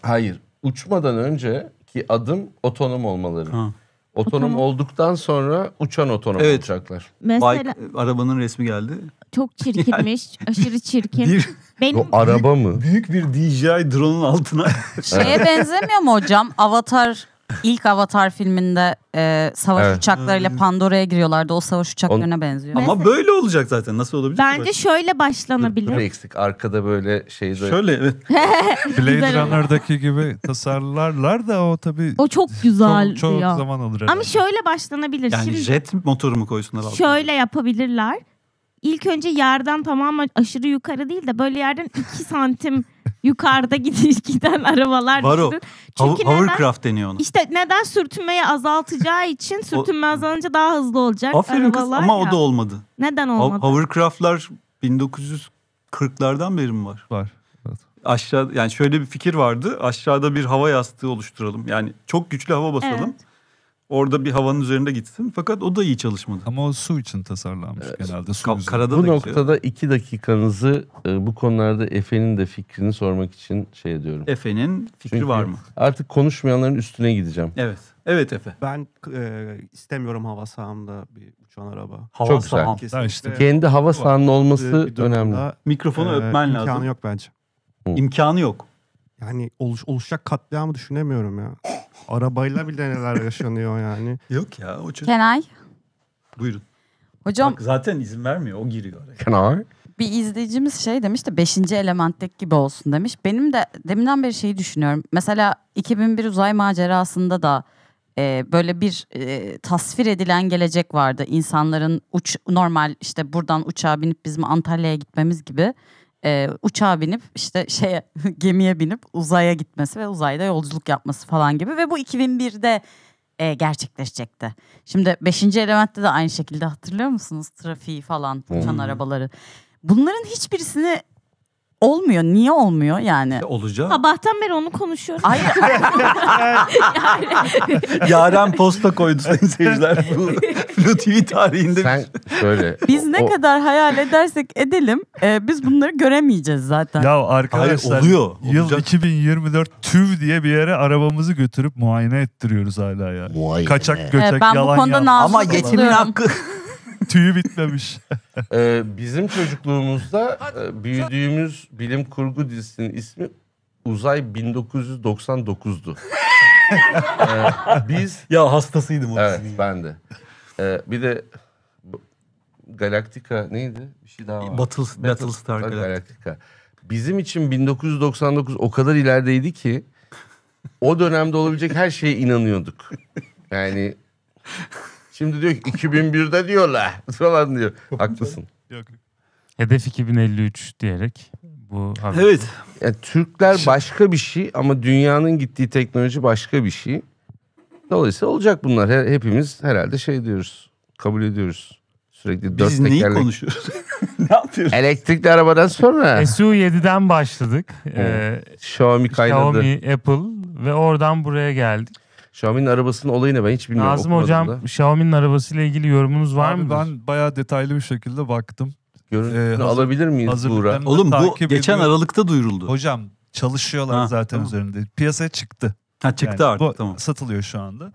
Hayır. Uçmadan önce ki adım otonom olmaları. Ha. Otonom, Otonom. olduktan sonra uçan otonom Evet. olacaklar. Mesela Bike, arabanın resmi geldi. çok çirkinmiş, aşırı çirkin. Bir Benim Bu araba mı? büyük bir DJI drone'un altına şeye benzemiyor mu hocam? Avatar İlk Avatar filminde e, savaş Evet. uçaklarıyla hmm. Pandora'ya giriyorlardı. O savaş uçaklarına benziyor. Ama Mesela- böyle olacak zaten. Nasıl olabilir? Bence başka? şöyle Dur başlanabilir. eksik arkada böyle şey de şöyle evet. Blade Runner'daki gibi tasarlarlar da o tabii O çok güzel çok, çok zaman alır. Ama şöyle başlanabilir. Yani Şimdi jet motoru mu koysunlar altına? şöyle yapabilirler. İlk önce yerden tamamen aşırı yukarı değil de böyle yerden 2 santim yukarıda gidiş giden arabalar var o. Çünkü Ho- hovercraft neden, deniyor ona. İşte neden sürtünmeyi azaltacağı için sürtünme azalınca daha hızlı olacak Aferin kız ama ya. o da olmadı. Neden olmadı? Ho- hovercraftlar 1940'lardan beri mi var? Var. Evet. Aşağı yani şöyle bir fikir vardı. Aşağıda bir hava yastığı oluşturalım. Yani çok güçlü hava basalım. Evet orada bir havanın üzerinde gitsin. Fakat o da iyi çalışmadı. Ama o su için tasarlanmış evet. genelde. Su Ka- karada bu da noktada gidiyor. iki dakikanızı e, bu konularda Efe'nin de fikrini sormak için şey ediyorum. Efe'nin fikri Çünkü var mı? Artık konuşmayanların üstüne gideceğim. Evet. Evet Efe. Ben e, istemiyorum hava sahamda bir uçan araba. Hava Çok güzel. Işte. Kendi hava sahanın olması önemli. Mikrofonu e, öpmen imkanı lazım. İmkanı yok bence. Hı. İmkanı yok yani oluş, oluşacak katliamı düşünemiyorum ya. Arabayla bile neler yaşanıyor yani. Yok ya o çok... Kenay. Buyurun. Hocam. Bak zaten izin vermiyor o giriyor. Kenay. Bir izleyicimiz şey demiş de 5. elementteki gibi olsun demiş. Benim de deminden beri şeyi düşünüyorum. Mesela 2001 uzay macerasında da e, böyle bir e, tasvir edilen gelecek vardı. İnsanların uç normal işte buradan uçağa binip bizim Antalya'ya gitmemiz gibi e, uçağa binip işte şeye gemiye binip uzaya gitmesi ve uzayda yolculuk yapması falan gibi ve bu 2001'de e, gerçekleşecekti. Şimdi 5. elementte de aynı şekilde hatırlıyor musunuz trafiği falan uçan hmm. arabaları. Bunların hiçbirisini Olmuyor. Niye olmuyor yani? E, olacak. Sabahtan beri onu konuşuyoruz. Hayır. Yaren posta koydu sayın seyirciler. Blue TV tarihinde. Sen şey. şöyle. Biz o, ne o... kadar hayal edersek edelim e, biz bunları göremeyeceğiz zaten. Ya arkadaşlar. Hayır, oluyor. Yıl 2024 TÜV diye bir yere arabamızı götürüp muayene ettiriyoruz hala ya. Muayene. Kaçak e, göçek ee, ben yalan bu konuda yalan. Ama yetimin hakkı Tüyü bitmemiş. Ee, bizim çocukluğumuzda e, büyüdüğümüz bilim kurgu dizisinin ismi Uzay 1999'du. ee, biz Ya hastasıydım o evet dizinin. ben de. Ee, bir de Galaktika neydi? Bir şey daha var. Battle, Battlestar Galactica. Galactica. Bizim için 1999 o kadar ilerideydi ki o dönemde olabilecek her şeye inanıyorduk. Yani Şimdi diyor ki 2001'de diyorlar falan diyor. Haklısın. Yok. Hedef 2053 diyerek bu haber. Evet. Ya, Türkler başka bir şey ama dünyanın gittiği teknoloji başka bir şey. Dolayısıyla olacak bunlar. hepimiz herhalde şey diyoruz. Kabul ediyoruz. Sürekli dört Biz neyi tekerlek. konuşuyoruz? ne yapıyoruz? Elektrikli arabadan sonra. SU7'den başladık. Ee, Xiaomi kaynadı. Xiaomi, Apple ve oradan buraya geldik. Xiaomi'nin arabasının olayı ne ben hiç bilmiyorum. Nazım Hocam da. Xiaomi'nin arabasıyla ilgili yorumunuz var mı? Ben bayağı detaylı bir şekilde baktım. Görüntü ee, alabilir miyiz Buğra? Oğlum bu geçen ediyor. Aralık'ta duyuruldu. Hocam çalışıyorlar ha, zaten tamam. üzerinde. Piyasaya çıktı. Ha çıktı yani, artık bu, tamam. Satılıyor şu anda.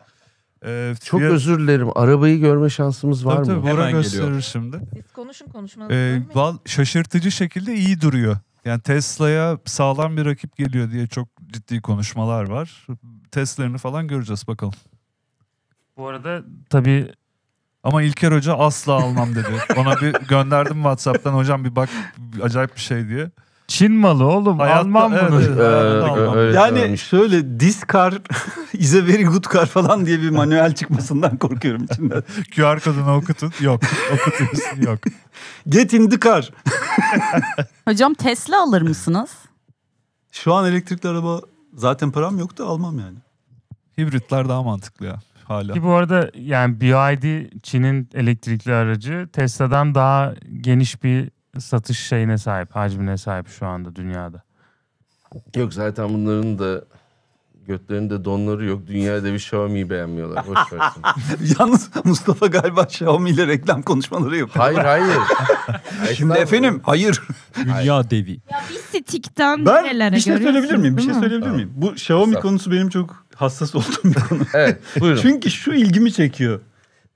Ee, Çok fiyat... özür dilerim. Arabayı görme şansımız var tabii, mı? Tabii Bora gösterir geliyor. şimdi. Siz konuşun konuşmanız ee, Şaşırtıcı şekilde iyi duruyor. Yani Tesla'ya sağlam bir rakip geliyor diye çok ciddi konuşmalar var. Testlerini falan göreceğiz bakalım. Bu arada tabii ama İlker Hoca asla almam dedi. Ona bir gönderdim WhatsApp'tan hocam bir bak acayip bir şey diye. Çin malı oğlum Hayatta, Alman bunu. Evet, ee, evet, Alman. Evet, yani öğrenmiş. şöyle diskar is a very good car falan diye bir manuel çıkmasından korkuyorum içinden. QR kodunu okutun yok okutuyorsun yok. Get in the car. Hocam Tesla alır mısınız? Şu an elektrikli araba zaten param yoktu almam yani. Hibritler daha mantıklı ya hala. Ki bu arada yani BYD Çin'in elektrikli aracı Tesla'dan daha geniş bir satış şeyine sahip, hacmine sahip şu anda dünyada. Yok zaten bunların da Götlerinde donları yok. Dünyada bir Xiaomi'yi beğenmiyorlar. Hoş versin. Yalnız Mustafa galiba Xiaomi ile reklam konuşmaları yapıyor. Hayır hayır. Şimdi efendim hayır. Dünya devi. Ya biz stikten ben nelere bir şey söyleyebilir miyim? Bir şey söyleyebilir miyim? Bu Xiaomi konusu benim çok hassas olduğum bir konu. evet buyurun. Çünkü şu ilgimi çekiyor.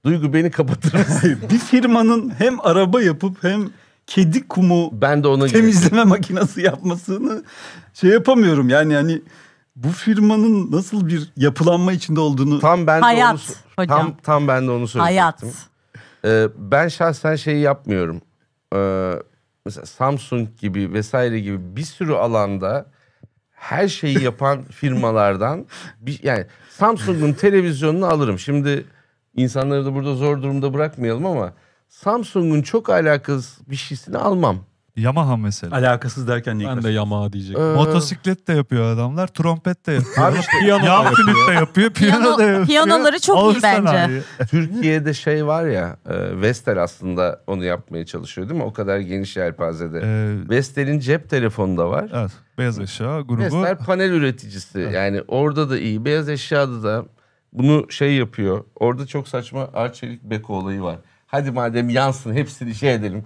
Duygu beni kapatır mısın? bir firmanın hem araba yapıp hem kedi kumu ben de ona temizleme gibi. makinesi yapmasını şey yapamıyorum. Yani hani bu firmanın nasıl bir yapılanma içinde olduğunu tam ben hayat, onu hocam. tam tam ben de onu söyleyecektim. Hayat. Ee, ben şahsen şeyi yapmıyorum. Ee, mesela Samsung gibi vesaire gibi bir sürü alanda her şeyi yapan firmalardan bir, yani Samsung'un televizyonunu alırım. Şimdi insanları da burada zor durumda bırakmayalım ama Samsung'un çok alakasız bir şeysini almam. Yamaha mesela. Alakasız derken Ben de Yamaha diyecek. Ee, Motosiklet de yapıyor adamlar. Trompet de yapıyor. Abi işte piyano da Yağ flüt de yapıyor. Piyano da yapıyor. Piyanoları çok iyi bence. Türkiye'de şey var ya e, Vestel aslında onu yapmaya çalışıyor değil mi? O kadar geniş yelpazede. Ee, Vestel'in cep telefonu da var. evet. Beyaz Eşya grubu. Vestel panel üreticisi. Yani orada da iyi. Beyaz eşyada da bunu şey yapıyor. Orada çok saçma Arçelik Beko olayı var. Hadi madem yansın hepsini şey edelim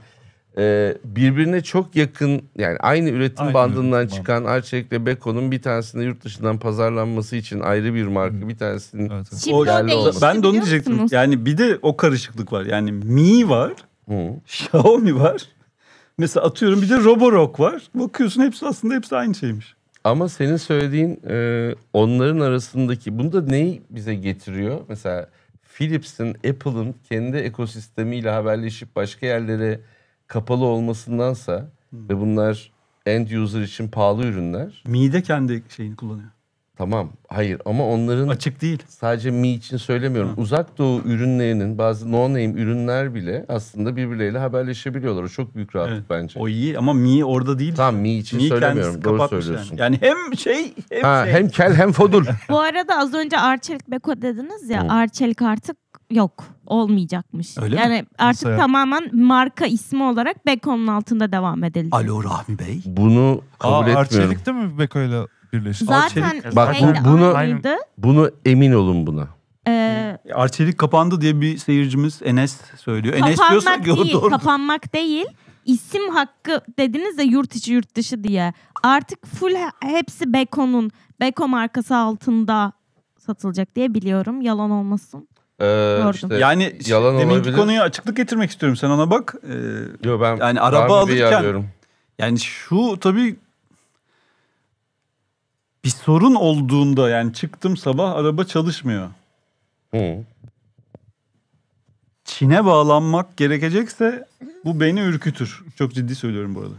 e, birbirine çok yakın yani aynı üretim aynı bandından üretim çıkan Arçelik ile Beko'nun bir tanesinde yurt dışından pazarlanması için ayrı bir marka bir tanesinin evet, evet. o yerli Ben de onu diyecektim. Yani bir de o karışıklık var. Yani Mi var, Hı. Xiaomi var. Mesela atıyorum bir de Roborock var. Bakıyorsun hepsi aslında hepsi aynı şeymiş. Ama senin söylediğin e, onların arasındaki bunu da neyi bize getiriyor? Mesela Philips'in, Apple'ın kendi ekosistemiyle haberleşip başka yerlere kapalı olmasındansa hmm. ve bunlar end user için pahalı ürünler. Mi'de kendi şeyini kullanıyor. Tamam. Hayır ama onların açık değil. Sadece mi için söylemiyorum. Hı. Uzak Doğu ürünlerinin bazı no name ürünler bile aslında birbirleriyle haberleşebiliyorlar. O çok büyük rahatlık evet. bence. O iyi ama mi orada değil. Tam mi için mi söylemiyorum. Doğru söylüyorsun. Yani. yani hem şey hem ha, şey. hem kel hem fodul. Bu arada az önce Arçelik Beko dediniz ya. Hı. Arçelik artık yok olmayacakmış. Öyle yani mi? artık Nasıl tamamen marka ismi olarak Beko'nun altında devam edilecek. Alo Rahmi Bey. Bunu kabul Aa, etmiyorum. Arçelik'te mi Beko ile birleşti? Zaten Bak bu, bunu, aynıydı. bunu emin olun buna. Ee, Arçelik kapandı diye bir seyircimiz Enes söylüyor. Enes diyorsa değil, doğru. Kapanmak değil isim hakkı dediniz de yurt içi yurt dışı diye. Artık full hepsi Beko'nun Beko markası altında satılacak diye biliyorum. Yalan olmasın. Ee, işte yani yalan deminki olabilir. konuya açıklık getirmek istiyorum. Sen ona bak. Ee, Yo ben yani araba alırken yani şu tabii bir sorun olduğunda yani çıktım sabah araba çalışmıyor. Hı. Çin'e bağlanmak gerekecekse bu beni ürkütür. Çok ciddi söylüyorum bu arada.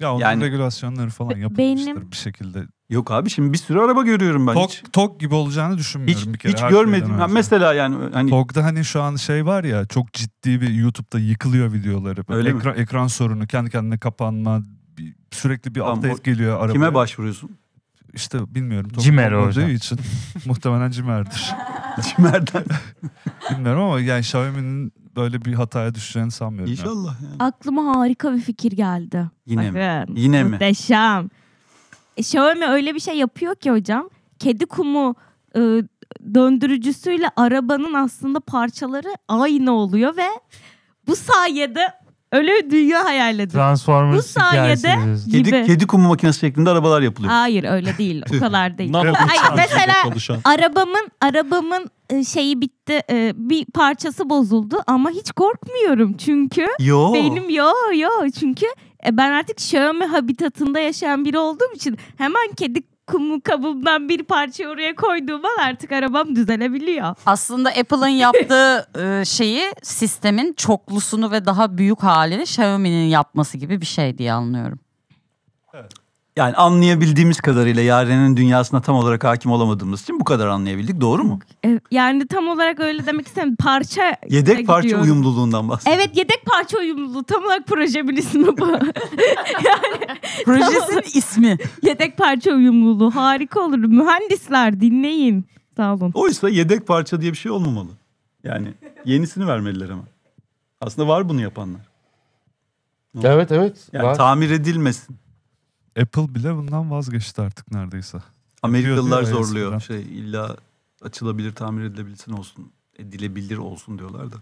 Ya onun yani, regülasyonları falan yapılmıştır benim, bir şekilde. Yok abi şimdi bir sürü araba görüyorum ben. Tok, hiç. tok gibi olacağını düşünmüyorum hiç, bir kere. Hiç görmedim. Ha, mesela yani hani Tok'ta hani şu an şey var ya çok ciddi bir YouTube'da yıkılıyor videoları. Öyle ekran, mi? ekran sorunu, kendi kendine kapanma, bir, sürekli bir tamam, update geliyor arabaya. Kime başvuruyorsun? İşte bilmiyorum. Cimer olduğu için muhtemelen Cimer'dir. Cimer'den. bilmiyorum ama yani Xiaomi'nin böyle bir hataya düşeceğini sanmıyorum. İnşallah. Yani. Aklıma harika bir fikir geldi. Yine Bakın, mi? Yine mi? Muhteşem. Xiaomi öyle bir şey yapıyor ki hocam. Kedi kumu e, döndürücüsüyle arabanın aslında parçaları aynı oluyor ve bu sayede öyle bir dünya hayal edin. Transformers Bu sayede Kedi, kedi kumu makinesi şeklinde arabalar yapılıyor. Hayır öyle değil. O kadar değil. Hayır, mesela arabamın arabamın ıı, şeyi bitti. Iı, bir parçası bozuldu ama hiç korkmuyorum çünkü. Yo. Benim yo yo çünkü e ben artık Xiaomi habitatında yaşayan biri olduğum için hemen kedi kumu kabımdan bir parça oraya koyduğum an artık arabam düzelebiliyor. Aslında Apple'ın yaptığı e, şeyi sistemin çoklusunu ve daha büyük halini Xiaomi'nin yapması gibi bir şey diye anlıyorum. Evet. Yani anlayabildiğimiz kadarıyla Yaren'in dünyasına tam olarak hakim olamadığımız için bu kadar anlayabildik. Doğru mu? E, yani tam olarak öyle demek istemiyorum. Parça Yedek parça gidiyor. uyumluluğundan bahsediyorum. Evet yedek parça uyumluluğu. Tam olarak projemin ismi bu. Projesinin ismi. yedek parça uyumluluğu. Harika olur. Mühendisler dinleyin. Sağ olun. Oysa yedek parça diye bir şey olmamalı. Yani yenisini vermeliler ama. Aslında var bunu yapanlar. Evet evet. Yani var. tamir edilmesin. Apple bile bundan vazgeçti artık neredeyse. Amerikalılar Yapıyor diyor zorluyor. Şey illa açılabilir, tamir edilebilsin olsun, edilebilir olsun diyorlar da.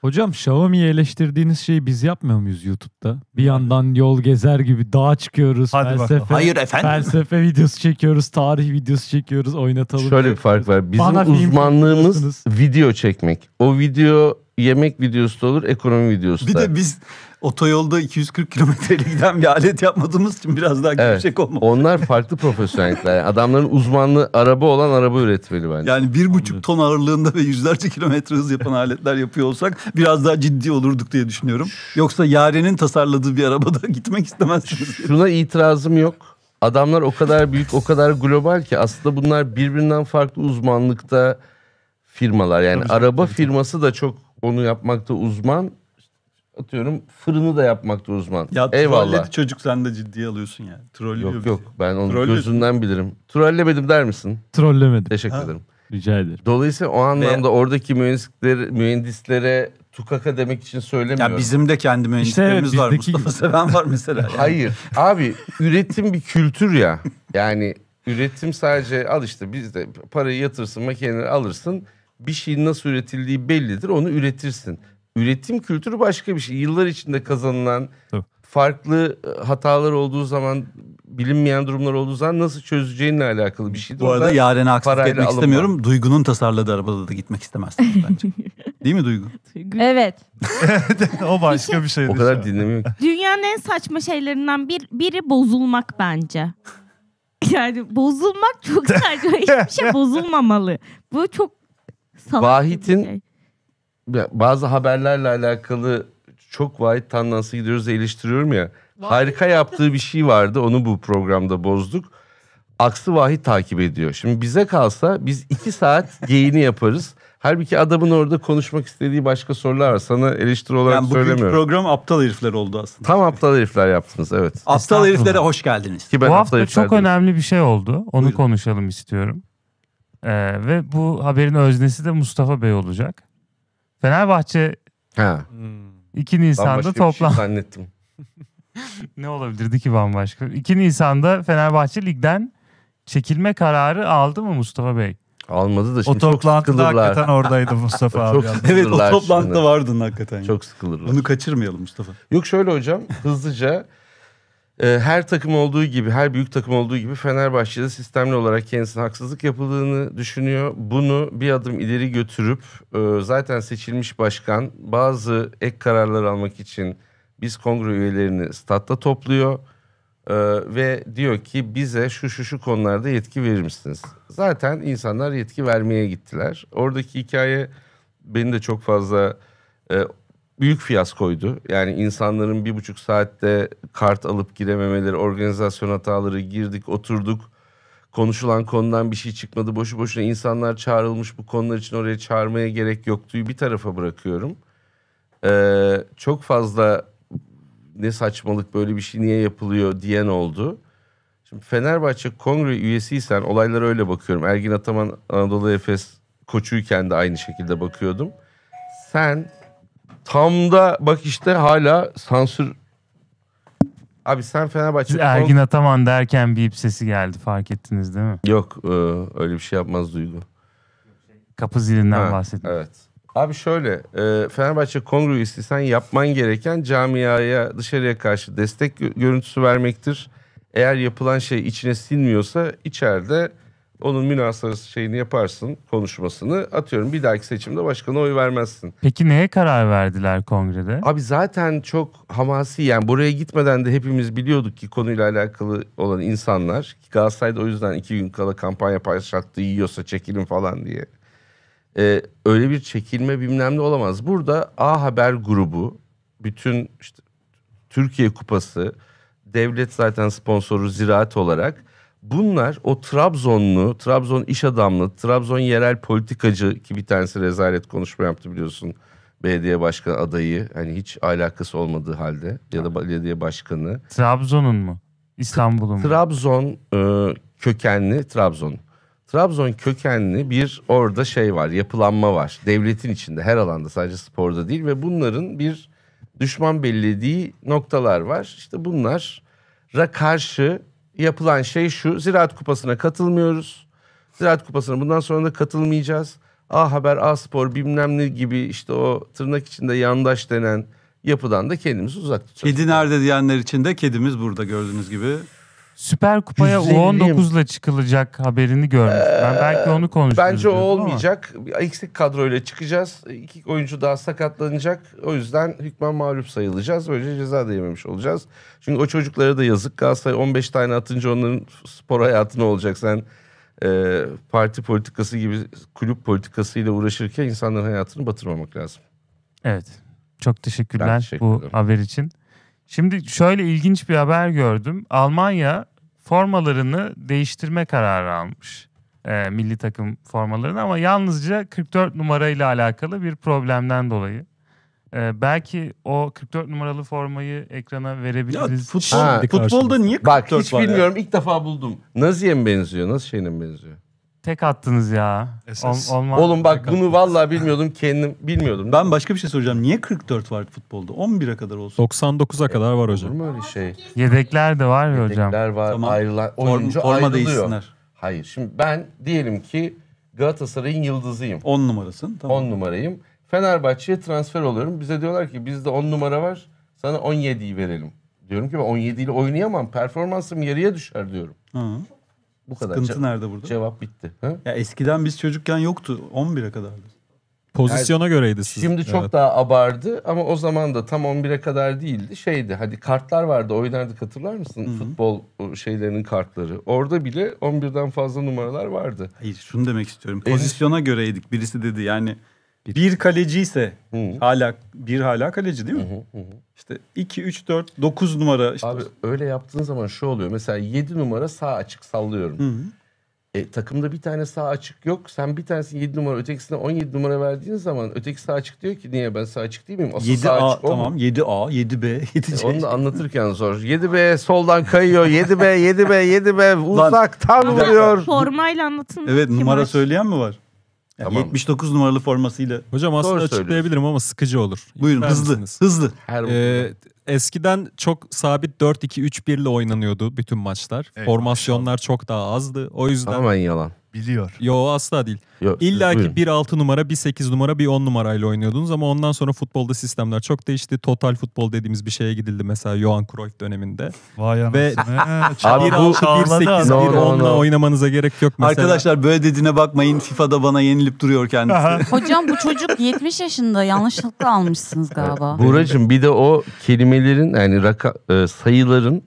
Hocam Xiaomi'yi eleştirdiğiniz şeyi biz yapmıyor muyuz YouTube'da? Bir yandan yol gezer gibi dağa çıkıyoruz. Hadi felsefe, Hayır efendim. Felsefe videosu çekiyoruz, tarih videosu çekiyoruz, oynatalım. Şöyle bir fark var. Bizim Bana uzmanlığımız video çekmek. O video yemek videosu da olur, ekonomi videosu bir da. Bir de biz otoyolda 240 kilometreyle giden bir alet yapmadığımız için biraz daha evet. gevşek olmalı. Onlar farklı profesyoneller. Yani adamların uzmanlığı araba olan araba üretmeli bence. Yani bir buçuk ton ağırlığında ve yüzlerce kilometre hız yapan aletler yapıyor olsak biraz daha ciddi olurduk diye düşünüyorum. Yoksa Yaren'in tasarladığı bir arabada gitmek istemezsiniz. Şuna itirazım yok. Adamlar o kadar büyük, o kadar global ki aslında bunlar birbirinden farklı uzmanlıkta firmalar. Yani araba firması da çok onu yapmakta uzman. Atıyorum fırını da yapmakta uzman. Ya Eyvallah. çocuk sen de ciddiye alıyorsun yani. Trollüyor Yok bizi. yok ben onu gözünden bilirim. Trollemedim der misin? Trollemedim. Teşekkür Ha. ederim. Rica ederim. Dolayısıyla o anlamda oradaki mühendisleri, mühendislere tukaka demek için söylemiyorum. Ya bizim de kendi mühendislerimiz evet, var. bizdeki Mustafa gibi. Seven var mesela. Yani. Hayır. Abi üretim bir kültür ya. Yani üretim sadece al işte biz de parayı yatırsın makineleri alırsın bir şeyin nasıl üretildiği bellidir. Onu üretirsin. Üretim kültürü başka bir şey. Yıllar içinde kazanılan Tabii. farklı e, hatalar olduğu zaman bilinmeyen durumlar olduğu zaman nasıl çözeceğinle alakalı bir şey. Bu arada yarene haksızlık etmek alınma. istemiyorum. Duygu'nun tasarladığı arabada da gitmek istemezsin. bence. Değil mi Duygu? Duygu. Evet. o başka bir şey. O kadar dinlemiyorum. Dünyanın en saçma şeylerinden bir, biri bozulmak bence. Yani bozulmak çok saçma. Hiçbir şey bozulmamalı. Bu çok Vahit'in şey. bazı haberlerle alakalı çok Vahit tandansı gidiyoruz eleştiriyorum ya. Harika yaptığı bir şey vardı. Onu bu programda bozduk. Aksi Vahit takip ediyor. Şimdi bize kalsa biz iki saat geyini yaparız. Halbuki adamın orada konuşmak istediği başka sorular var. Sana eleştiri olarak Yani bugünkü program aptal herifler oldu aslında. Tam aptal herifler yaptınız evet. Aptal heriflere hoş geldiniz. Ki ben Bu hafta çok önemli bir şey oldu. Onu Buyurun. konuşalım istiyorum. Ee, ve bu haberin öznesi de Mustafa Bey olacak. Fenerbahçe ha. 2 hmm. Nisan'da toplam... Şey zannettim. ne olabilirdi ki bambaşka? 2 Nisan'da Fenerbahçe ligden çekilme kararı aldı mı Mustafa Bey? Almadı da şimdi o toplantıda hakikaten oradaydı Mustafa abi. Çok evet o toplantıda şimdi. vardın hakikaten. Çok sıkılırlar. Bunu kaçırmayalım Mustafa. Yok şöyle hocam hızlıca ee, her takım olduğu gibi, her büyük takım olduğu gibi Fenerbahçe'de sistemli olarak kendisine haksızlık yapıldığını düşünüyor. Bunu bir adım ileri götürüp e, zaten seçilmiş başkan bazı ek kararlar almak için biz kongre üyelerini statta topluyor e, ve diyor ki bize şu şu şu konularda yetki verir misiniz? Zaten insanlar yetki vermeye gittiler. Oradaki hikaye beni de çok fazla e, büyük fiyaskoydu. Yani insanların bir buçuk saatte kart alıp girememeleri, organizasyon hataları girdik, oturduk. Konuşulan konudan bir şey çıkmadı. Boşu boşuna insanlar çağrılmış bu konular için oraya çağırmaya gerek yoktuğu bir tarafa bırakıyorum. Ee, çok fazla ne saçmalık böyle bir şey niye yapılıyor diyen oldu. Şimdi Fenerbahçe kongre üyesiysen olaylara öyle bakıyorum. Ergin Ataman Anadolu Efes koçuyken de aynı şekilde bakıyordum. Sen Tam da bak işte hala sansür Abi sen Fenerbahçe... Ergin Ataman derken bir sesi geldi fark ettiniz değil mi? Yok e, öyle bir şey yapmaz Duygu. Kapı zilinden bahsettim. Evet. Abi şöyle e, Fenerbahçe kongre sen yapman gereken camiaya dışarıya karşı destek görüntüsü vermektir. Eğer yapılan şey içine sinmiyorsa içeride onun münasarası şeyini yaparsın, konuşmasını. Atıyorum bir dahaki seçimde başkana oy vermezsin. Peki neye karar verdiler kongrede? Abi zaten çok hamasi yani buraya gitmeden de hepimiz biliyorduk ki konuyla alakalı olan insanlar. Galatasaray'da o yüzden iki gün kala kampanya başlattı yiyorsa çekilin falan diye. Ee, öyle bir çekilme bilmem ne olamaz. Burada A Haber grubu, bütün işte Türkiye Kupası, devlet zaten sponsoru ziraat olarak Bunlar o Trabzonlu, Trabzon iş adamlı, Trabzon yerel politikacı ki bir tanesi rezalet konuşma yaptı biliyorsun. Belediye başkanı adayı hani hiç alakası olmadığı halde ya da belediye başkanı. Trabzon'un mu? İstanbul'un mu? Trabzon e, kökenli Trabzon. Trabzon kökenli bir orada şey var, yapılanma var. Devletin içinde her alanda sadece sporda değil ve bunların bir düşman bellediği noktalar var. İşte bunlara karşı yapılan şey şu. Ziraat Kupası'na katılmıyoruz. Ziraat Kupası'na bundan sonra da katılmayacağız. A Haber, A Spor bilmem ne gibi işte o tırnak içinde yandaş denen yapıdan da kendimizi uzak tutacağız. Kedi nerede diyenler için de kedimiz burada gördüğünüz gibi. Süper Kupa'ya U19 ile çıkılacak haberini görmüştüm. Ben ee, belki onu konuşuruz. Bence o olmayacak. Ama. Eksik kadroyla çıkacağız. İki oyuncu daha sakatlanacak. O yüzden hükmen mağlup sayılacağız. Böylece ceza da yememiş olacağız. Çünkü o çocuklara da yazık. Galatasaray 15 tane atınca onların spor hayatı ne olacak? Sen e, parti politikası gibi kulüp politikasıyla uğraşırken insanların hayatını batırmamak lazım. Evet. Çok teşekkürler teşekkür bu haber için. Şimdi şöyle ilginç bir haber gördüm. Almanya formalarını değiştirme kararı almış. E, milli takım formalarını ama yalnızca 44 numarayla alakalı bir problemden dolayı. E, belki o 44 numaralı formayı ekrana Ya futbol, Ha. futbolda niye Bak hiç var ya? bilmiyorum ilk defa buldum. Nazi'ye mi benziyor? Nasıl şeyine mi benziyor? Tek attınız ya. Ol, olmaz. Oğlum bak bunu vallahi bilmiyordum kendim bilmiyordum. Ben başka bir şey soracağım. Niye 44 var futbolda? 11'e kadar olsun. 99'a kadar var hocam. Olur mu öyle şey? Yedekler de var ya hocam. Yedekler var. Tamam. Ayrılan, oyuncu Form, forma ayrılıyor. değişsinler. Hayır. Şimdi ben diyelim ki Galatasaray'ın yıldızıyım. 10 numarasın. Tamam. 10 numarayım. Fenerbahçe'ye transfer oluyorum. Bize diyorlar ki bizde 10 numara var. Sana 17'yi verelim. Diyorum ki ben 17 ile oynayamam. Performansım yarıya düşer diyorum. Hı. Bu kadar. Sıkıntı Ce- nerede burada? Cevap bitti. Ha? Ya eskiden biz çocukken yoktu. 11'e kadardı. Pozisyona göreydi siz. Şimdi çok Evet. daha abardı ama o zaman da tam 11'e kadar değildi. Şeydi hadi kartlar vardı oynardık hatırlar mısın? Futbol ıı, şeylerinin kartları. Orada bile 11'den fazla numaralar vardı. Hayır şunu demek istiyorum. Pozisyona göreydik birisi dedi yani bir, bir kaleci ise hala bir hala kaleci değil mi? Hı-hı, İşte 2 3 4 9 numara işte Abi öyle yaptığın zaman şu oluyor. Mesela 7 numara sağ açık sallıyorum. Hı-hı. E, takımda bir tane sağ açık yok. Sen bir tanesini 7 numara ötekisine 17 numara verdiğin zaman öteki sağ açık diyor ki niye ben sağ açık değil miyim? Asıl 7A, sağ açık tamam 7A, 7B, 7C. E, onu da anlatırken zor. 7B soldan kayıyor. 7B, 7B, 7B uzaktan Lan, vuruyor. Formayla anlatın. Evet numara söyleyen mi var? tamam. 79 numaralı formasıyla. Hocam aslında Doğru açıklayabilirim ama sıkıcı olur. Buyurun İster hızlı misiniz? hızlı. Her ee, eskiden çok sabit 4-2-3-1 ile oynanıyordu bütün maçlar. Evet, Formasyonlar çok daha azdı. O yüzden Tamamen yalan. Biliyor. Yo asla değil. İlla ki bir 6 numara, bir 8 numara, bir 10 numarayla oynuyordunuz ama ondan sonra futbolda sistemler çok değişti. Total futbol dediğimiz bir şeye gidildi mesela Johan Cruyff döneminde. Vay anasını. Ve 1-6, 1-8, 1-10'la oynamanıza gerek yok mesela. Arkadaşlar böyle dediğine bakmayın. FIFA'da bana yenilip duruyor kendisi. Hocam bu çocuk 70 yaşında yanlışlıkla almışsınız galiba. Buracığım bir de o kelimelerin yani raka, e, sayıların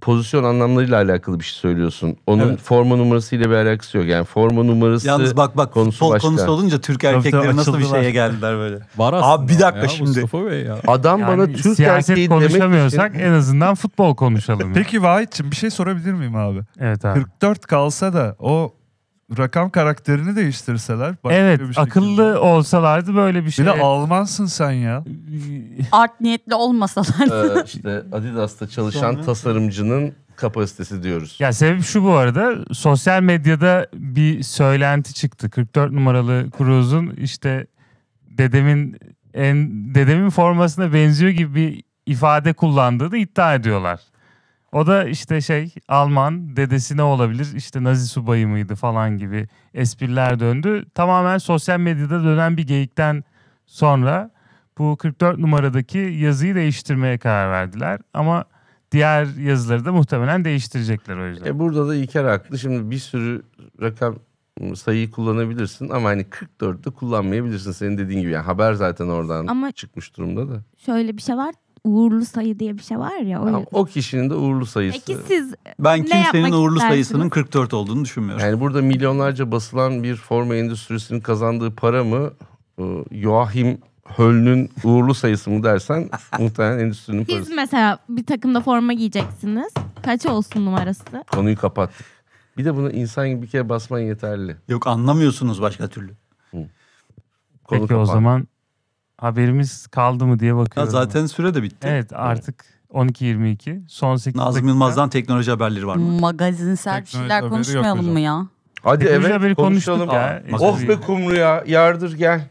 pozisyon anlamlarıyla alakalı bir şey söylüyorsun. Onun evet. forma numarası ile bir alakası yok. Yani forma numarası Yalnız bak bak konusu futbol başka. konusu olunca Türk erkekleri nasıl bir şeye geldiler böyle. Var Abi bir dakika ya, şimdi. Mustafa Bey ya. Adam yani bana Türk erkeği konuşamıyorsak demek en azından futbol konuşalım. Peki Vahit'ciğim bir şey sorabilir miyim abi? Evet abi. 44 kalsa da o rakam karakterini değiştirseler. Evet bir akıllı olsalardı böyle bir şey. Bir de şey. Almansın sen ya. Art niyetli olmasalar. ee, işte Adidas'ta çalışan Sonra... tasarımcının kapasitesi diyoruz. Ya sebep şu bu arada sosyal medyada bir söylenti çıktı. 44 numaralı Cruz'un işte dedemin en dedemin formasına benziyor gibi bir ifade kullandığını iddia ediyorlar. O da işte şey Alman dedesi ne olabilir işte Nazi subayı mıydı falan gibi espriler döndü. Tamamen sosyal medyada dönen bir geyikten sonra bu 44 numaradaki yazıyı değiştirmeye karar verdiler. Ama diğer yazıları da muhtemelen değiştirecekler o yüzden. E burada da İlker haklı. Şimdi bir sürü rakam sayıyı kullanabilirsin ama hani 44'te kullanmayabilirsin senin dediğin gibi. Yani haber zaten oradan ama çıkmış durumda da. Şöyle bir şey var uğurlu sayı diye bir şey var ya. O, yani o kişinin de uğurlu sayısı. Peki siz Ben ne kimsenin uğurlu sayısının 44 olduğunu düşünmüyorum. Yani burada milyonlarca basılan bir forma endüstrisinin kazandığı para mı ee, Joachim Höl'nün uğurlu sayısı mı dersen muhtemelen endüstrinin parası. Siz mesela bir takımda forma giyeceksiniz. Kaç olsun numarası? Konuyu kapat. Bir de bunu insan gibi bir kere basman yeterli. Yok anlamıyorsunuz başka türlü. Konu Peki kapandı. o zaman haberimiz kaldı mı diye bakıyorum. Ya zaten süre de bitti. Evet artık 12.22 son 8 Nazım dakika. Yılmaz'dan teknoloji haberleri var mı? Magazinsel bir şeyler konuşmayalım mı ya? Hadi Teknoloji evet konuşalım. ya. Aa, of be kumru ya. Yardır gel.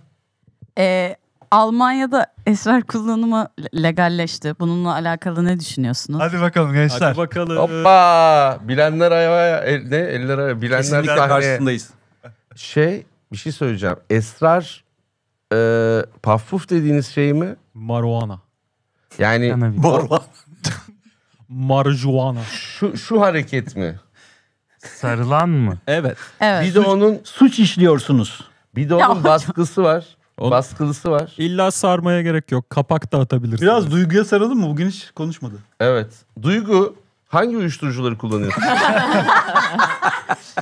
Ee, Almanya'da esrar kullanımı legalleşti. Bununla alakalı ne düşünüyorsunuz? Hadi bakalım gençler. Hadi bakalım. Hoppa. Bilenler ayağa. El, ne? Eller ayağa. Bilenler Kesinlikle karşısındayız. Şey bir şey söyleyeceğim. Esrar e, ee, puff dediğiniz şey mi? Marijuana. Yani Marijuana. Şu, şu hareket mi? Sarılan mı? Evet. evet. Bir de onun suç işliyorsunuz. Bir de onun baskısı var. Onun... Baskılısı var. İlla sarmaya gerek yok. Kapak da atabilirsin. Biraz duyguya saralım mı? Bugün hiç konuşmadı. Evet. Duygu hangi uyuşturucuları kullanıyorsun?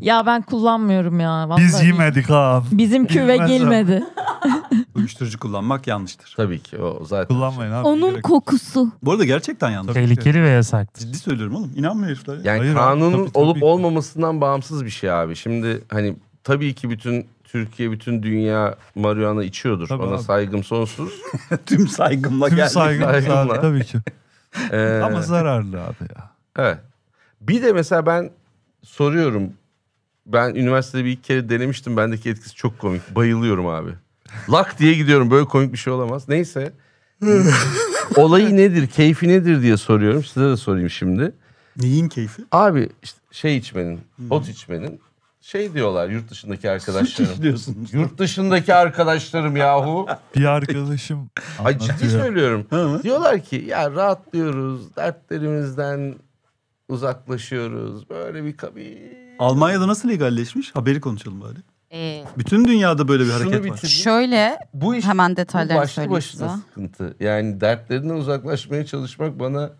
Ya ben kullanmıyorum ya. Vallahi Biz yemedik ha. Bizim küve Yemez gelmedi. Uyuşturucu kullanmak yanlıştır. Tabii ki o zaten. Kullanmayın abi. Onun kokusu. Bu arada gerçekten yanlış. Tehlikeli ve yasaktır. Ciddi söylüyorum oğlum. İnanmıyor herifler. Yani Hayır abi, tabii, tabii. olup olmamasından bağımsız bir şey abi. Şimdi hani tabii ki bütün Türkiye bütün dünya marihuana içiyordur. Tabii Ona abi. saygım sonsuz. Tüm saygımla Tüm saygım, saygımla. tabii ki. Ee, Ama zararlı abi ya. Evet. Bir de mesela ben soruyorum ben üniversitede bir iki kere denemiştim. Bendeki etkisi çok komik. Bayılıyorum abi. Lak diye gidiyorum. Böyle komik bir şey olamaz. Neyse. Olayı nedir? Keyfi nedir diye soruyorum. Size de sorayım şimdi. Neyin keyfi? Abi işte şey içmenin, hmm. ot içmenin şey diyorlar yurt dışındaki arkadaşlarım. Süt Yurt dışındaki arkadaşlarım yahu. Bir arkadaşım. Ay ciddi söylüyorum. Hı. Diyorlar ki ya rahatlıyoruz, dertlerimizden uzaklaşıyoruz. Böyle bir kabin Almanya'da nasıl legalleşmiş? Haberi konuşalım bari. Ee, Bütün dünyada böyle bir şunu hareket var. Şöyle Bu iş hemen bu başlı söyleyeyim size. başına sıkıntı. Yani dertlerinden uzaklaşmaya çalışmak bana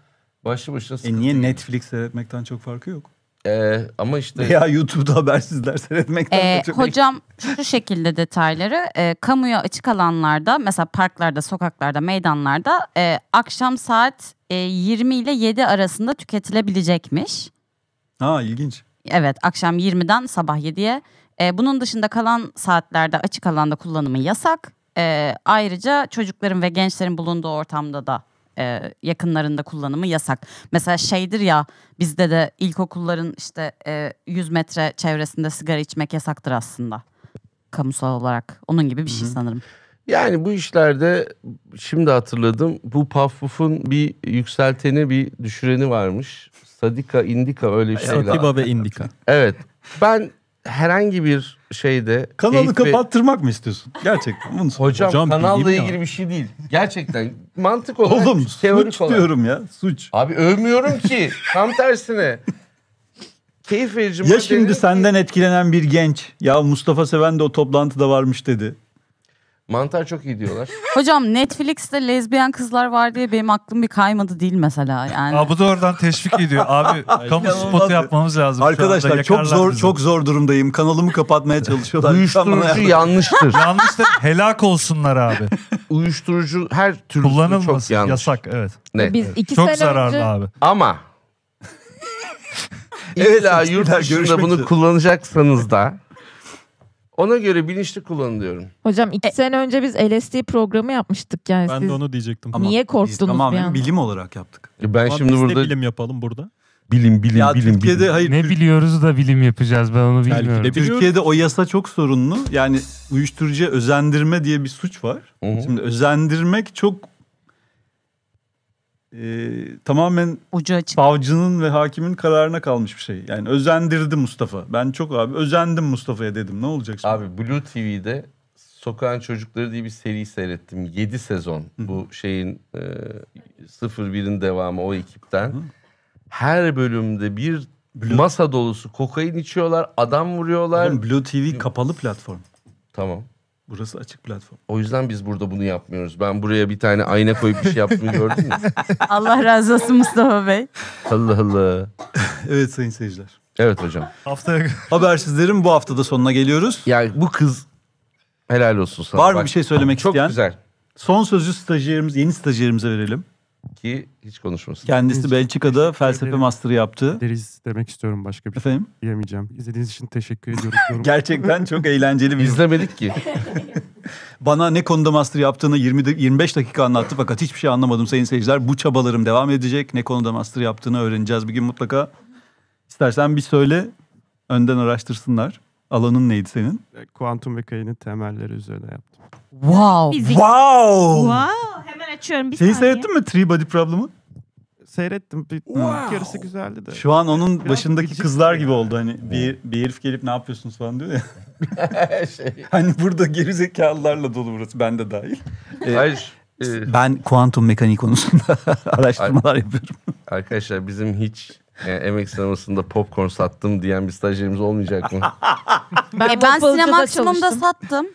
başlı başına E sıkıntı. niye Netflix seyretmekten çok farkı yok? Ee, ama işte Veya YouTube'da habersizler seyretmekten Ee, çok hocam şu şekilde detayları e, kamuya açık alanlarda mesela parklarda, sokaklarda, meydanlarda e, akşam saat e, 20 ile 7 arasında tüketilebilecekmiş. Ha ilginç. Evet akşam 20'den sabah 7'ye. Ee, bunun dışında kalan saatlerde açık alanda kullanımı yasak. Ee, ayrıca çocukların ve gençlerin bulunduğu ortamda da e, yakınlarında kullanımı yasak. Mesela şeydir ya bizde de ilkokulların işte 100 e, metre çevresinde sigara içmek yasaktır aslında. Kamusal olarak onun gibi bir şey sanırım. Yani bu işlerde şimdi hatırladım bu Puff Puff'un bir yükselteni bir düşüreni varmış Sadika, Indika öyle şeyler. Sativa ve Indika. Evet. Ben herhangi bir şeyde... Kanalı kapattırmak ve... mı istiyorsun? Gerçekten. Bunu hocam, hocam kanalla ilgili ya. bir şey değil. Gerçekten mantık olarak, Oğlum, teorik suç olarak. diyorum ya suç. Abi övmüyorum ki tam tersine. Keyif verici. Ya şimdi senden ki... etkilenen bir genç ya Mustafa Seven de o toplantıda varmış dedi. Mantar çok iyi diyorlar. Hocam Netflix'te lezbiyen kızlar var diye benim aklım bir kaymadı değil mesela yani. Abi bu da oradan teşvik ediyor. Abi kamu spotu yapmamız lazım. Arkadaşlar çok zor bizi. çok zor durumdayım. Kanalımı kapatmaya çalışıyorlar. Uyuşturucu yanlıştır. yanlıştır. Helak olsunlar abi. Uyuşturucu her türlü Kullanılması çok yanlış. yasak evet. Net. Biz iki çok zararlı önce... abi. Ama evet abi yurt dışında bunu kullanacaksanız da ona göre bilinçli kullanın diyorum. Hocam iki e- sene önce biz LSD programı yapmıştık yani Ben siz de onu diyecektim. niye korktunuz biz bir anda? bilim olarak yaptık. E Ben Ama şimdi biz de burada bilim yapalım burada. bilim bilim ya bilim Türkiye'de bilim. hayır Ne biliyoruz da bilim yapacağız ben onu Belki de bilmiyorum. Türkiye'de o yasa çok sorunlu. Yani uyuşturucuya özendirme diye bir suç var. Hı hı. Şimdi özendirmek çok e, tamamen Ucu açık. savcının ve hakimin kararına kalmış bir şey. Yani özendirdi Mustafa. Ben çok abi özendim Mustafa'ya dedim. Ne olacak şimdi? Abi Blue TV'de Sokağın Çocukları diye bir seri seyrettim. 7 sezon. Hı. Bu şeyin e, 01'in devamı o ekipten. Hı. Her bölümde bir Blue... masa dolusu kokain içiyorlar, adam vuruyorlar. Oğlum, Blue TV kapalı platform. Tamam. Burası açık platform. O yüzden biz burada bunu yapmıyoruz. Ben buraya bir tane ayna koyup bir şey yaptığımı gördün mü? Allah razı olsun Mustafa Bey. Allah Allah. evet sayın seyirciler. Evet hocam. Haftaya Habersizlerin bu haftada sonuna geliyoruz. Yani bu kız helal olsun sana. Var mı Bak, bir şey söylemek çok isteyen? Çok güzel. Son sözü stajyerimiz, yeni stajyerimize verelim ki hiç konuşmasın. Kendisi hiç, Belçika'da hiç, felsefe master yaptı. Deriz demek istiyorum başka bir şey Efendim? şey diyemeyeceğim. İzlediğiniz için teşekkür ediyorum. Gerçekten çok eğlenceli bir izlemedik ki. Bana ne konuda master yaptığını 20 25 dakika anlattı fakat hiçbir şey anlamadım sayın seyirciler. Bu çabalarım devam edecek. Ne konuda master yaptığını öğreneceğiz bir gün mutlaka. İstersen bir söyle önden araştırsınlar. Alanın neydi senin? Kuantum mekaniğinin temelleri üzerine yaptım. Wow. Fizik. Wow. Wow. Hemen açıyorum bir Şeyi saniye. seyrettin mi? Three Body Problem'ı? Seyrettim. Bir wow. yarısı güzeldi de. Şu an onun Biraz başındaki kızlar gibi yani. oldu. Hani bir, bir herif gelip ne yapıyorsunuz falan diyor ya. şey. Hani burada gerizekalılarla dolu burası. Ben de dahil. Ee, Hayır. E... Ben kuantum mekaniği konusunda araştırmalar Ar- yapıyorum. Arkadaşlar bizim hiç yani e, emek sinemasında popcorn sattım diyen bir stajyerimiz olmayacak mı? Ben, e ben Waffle'da sinemaksimumda sattım.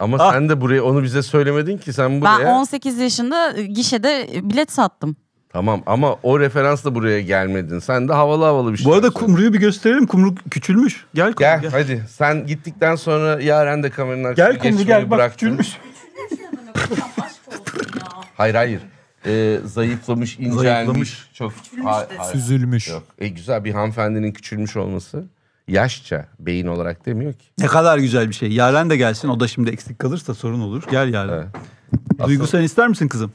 Ama ah. sen de buraya onu bize söylemedin ki sen buraya. Ben 18 yaşında e, gişede bilet sattım. Tamam ama o referansla buraya gelmedin. Sen de havalı havalı bir şey. Bu arada söyle. kumruyu bir gösterelim. Kumru küçülmüş. Gel kumru gel. gel. hadi. Sen gittikten sonra Yaren de kameranın arkasına Gel kumru gel bak küçülmüş. Hayır hayır e, zayıflamış, incelmiş. Zayıflamış. Çok Süzülmüş. Yok. E, güzel bir hanımefendinin küçülmüş olması yaşça beyin olarak demiyor ki. Ne kadar güzel bir şey. Yaren de gelsin o da şimdi eksik kalırsa sorun olur. Gel Yaren. Evet. Duygu sen ister misin kızım?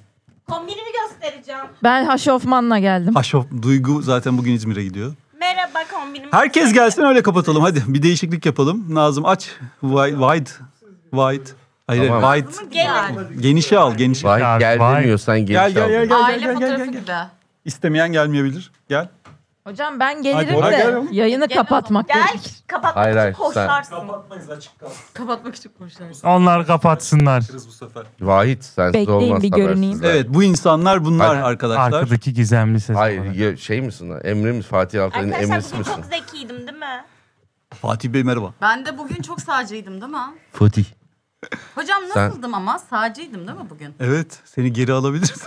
Kombinimi göstereceğim. Ben Haşofman'la geldim. Haşof, Duygu zaten bugün İzmir'e gidiyor. Merhaba kombinim. Herkes gelsin öyle kapatalım hadi. Bir değişiklik yapalım. Nazım aç. Wide. Wide. Wide. Hayır Tamam. wide Gelin. genişe al genişe. Vay Ya, gel vay. demiyorsan gel, Gel gel gel gel Aile gel gel gel. gel. İstemeyen gelmeyebilir. Gel. Hocam ben gelirim Hadi, de oğlum. yayını Gel kapatmak Gel gerek. kapatmak Hayır, için sen- koşarsın. Kapatmayız açık kalsın Kapatmak için koşarsın. Onlar kapatsınlar. bu sefer. Vahit sen Bekleyin, olmaz. bir görüneyim. Evet bu insanlar bunlar Hadi. arkadaşlar. Arkadaki gizemli ses. Hayır ya- şey misin? lan? Emre mi? Fatih Altaylı'nın Arkadaşlar bugün çok zekiydim değil mi? Fatih Bey merhaba. Ben de bugün çok sağcıydım değil mi? Fatih. Hocam nasıldım Sen... ama sağcıydım değil mi bugün? Evet seni geri alabiliriz.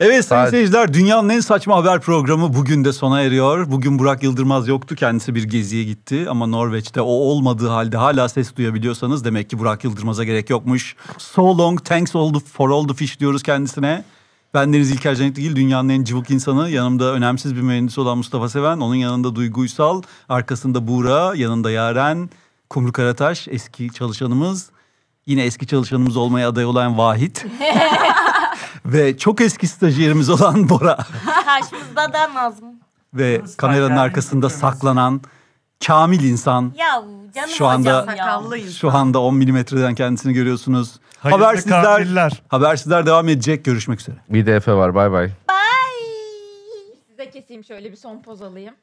Evet sayın Sadece... seyirciler dünyanın en saçma haber programı bugün de sona eriyor. Bugün Burak Yıldırmaz yoktu kendisi bir geziye gitti ama Norveç'te o olmadığı halde hala ses duyabiliyorsanız demek ki Burak Yıldırmaz'a gerek yokmuş. So long thanks all the, for all the fish diyoruz kendisine. Ben Deniz İlker değil dünyanın en cıvık insanı. Yanımda önemsiz bir mühendis olan Mustafa Seven. Onun yanında Duygu Uysal. Arkasında Buğra. Yanında Yaren. Kumru Karataş eski çalışanımız. Yine eski çalışanımız olmaya aday olan Vahit. Ve çok eski stajyerimiz olan Bora. Karşımızda da Nazım. Ve kameranın arkasında saklanan kamil insan. Ya canım şu anda sakallı insan. Şu anda 10 milimetreden kendisini görüyorsunuz. Hayırlı habersizler, kafirler. habersizler devam edecek. Görüşmek üzere. Bir de var. Bay bay. Bay. Size keseyim şöyle bir son poz alayım.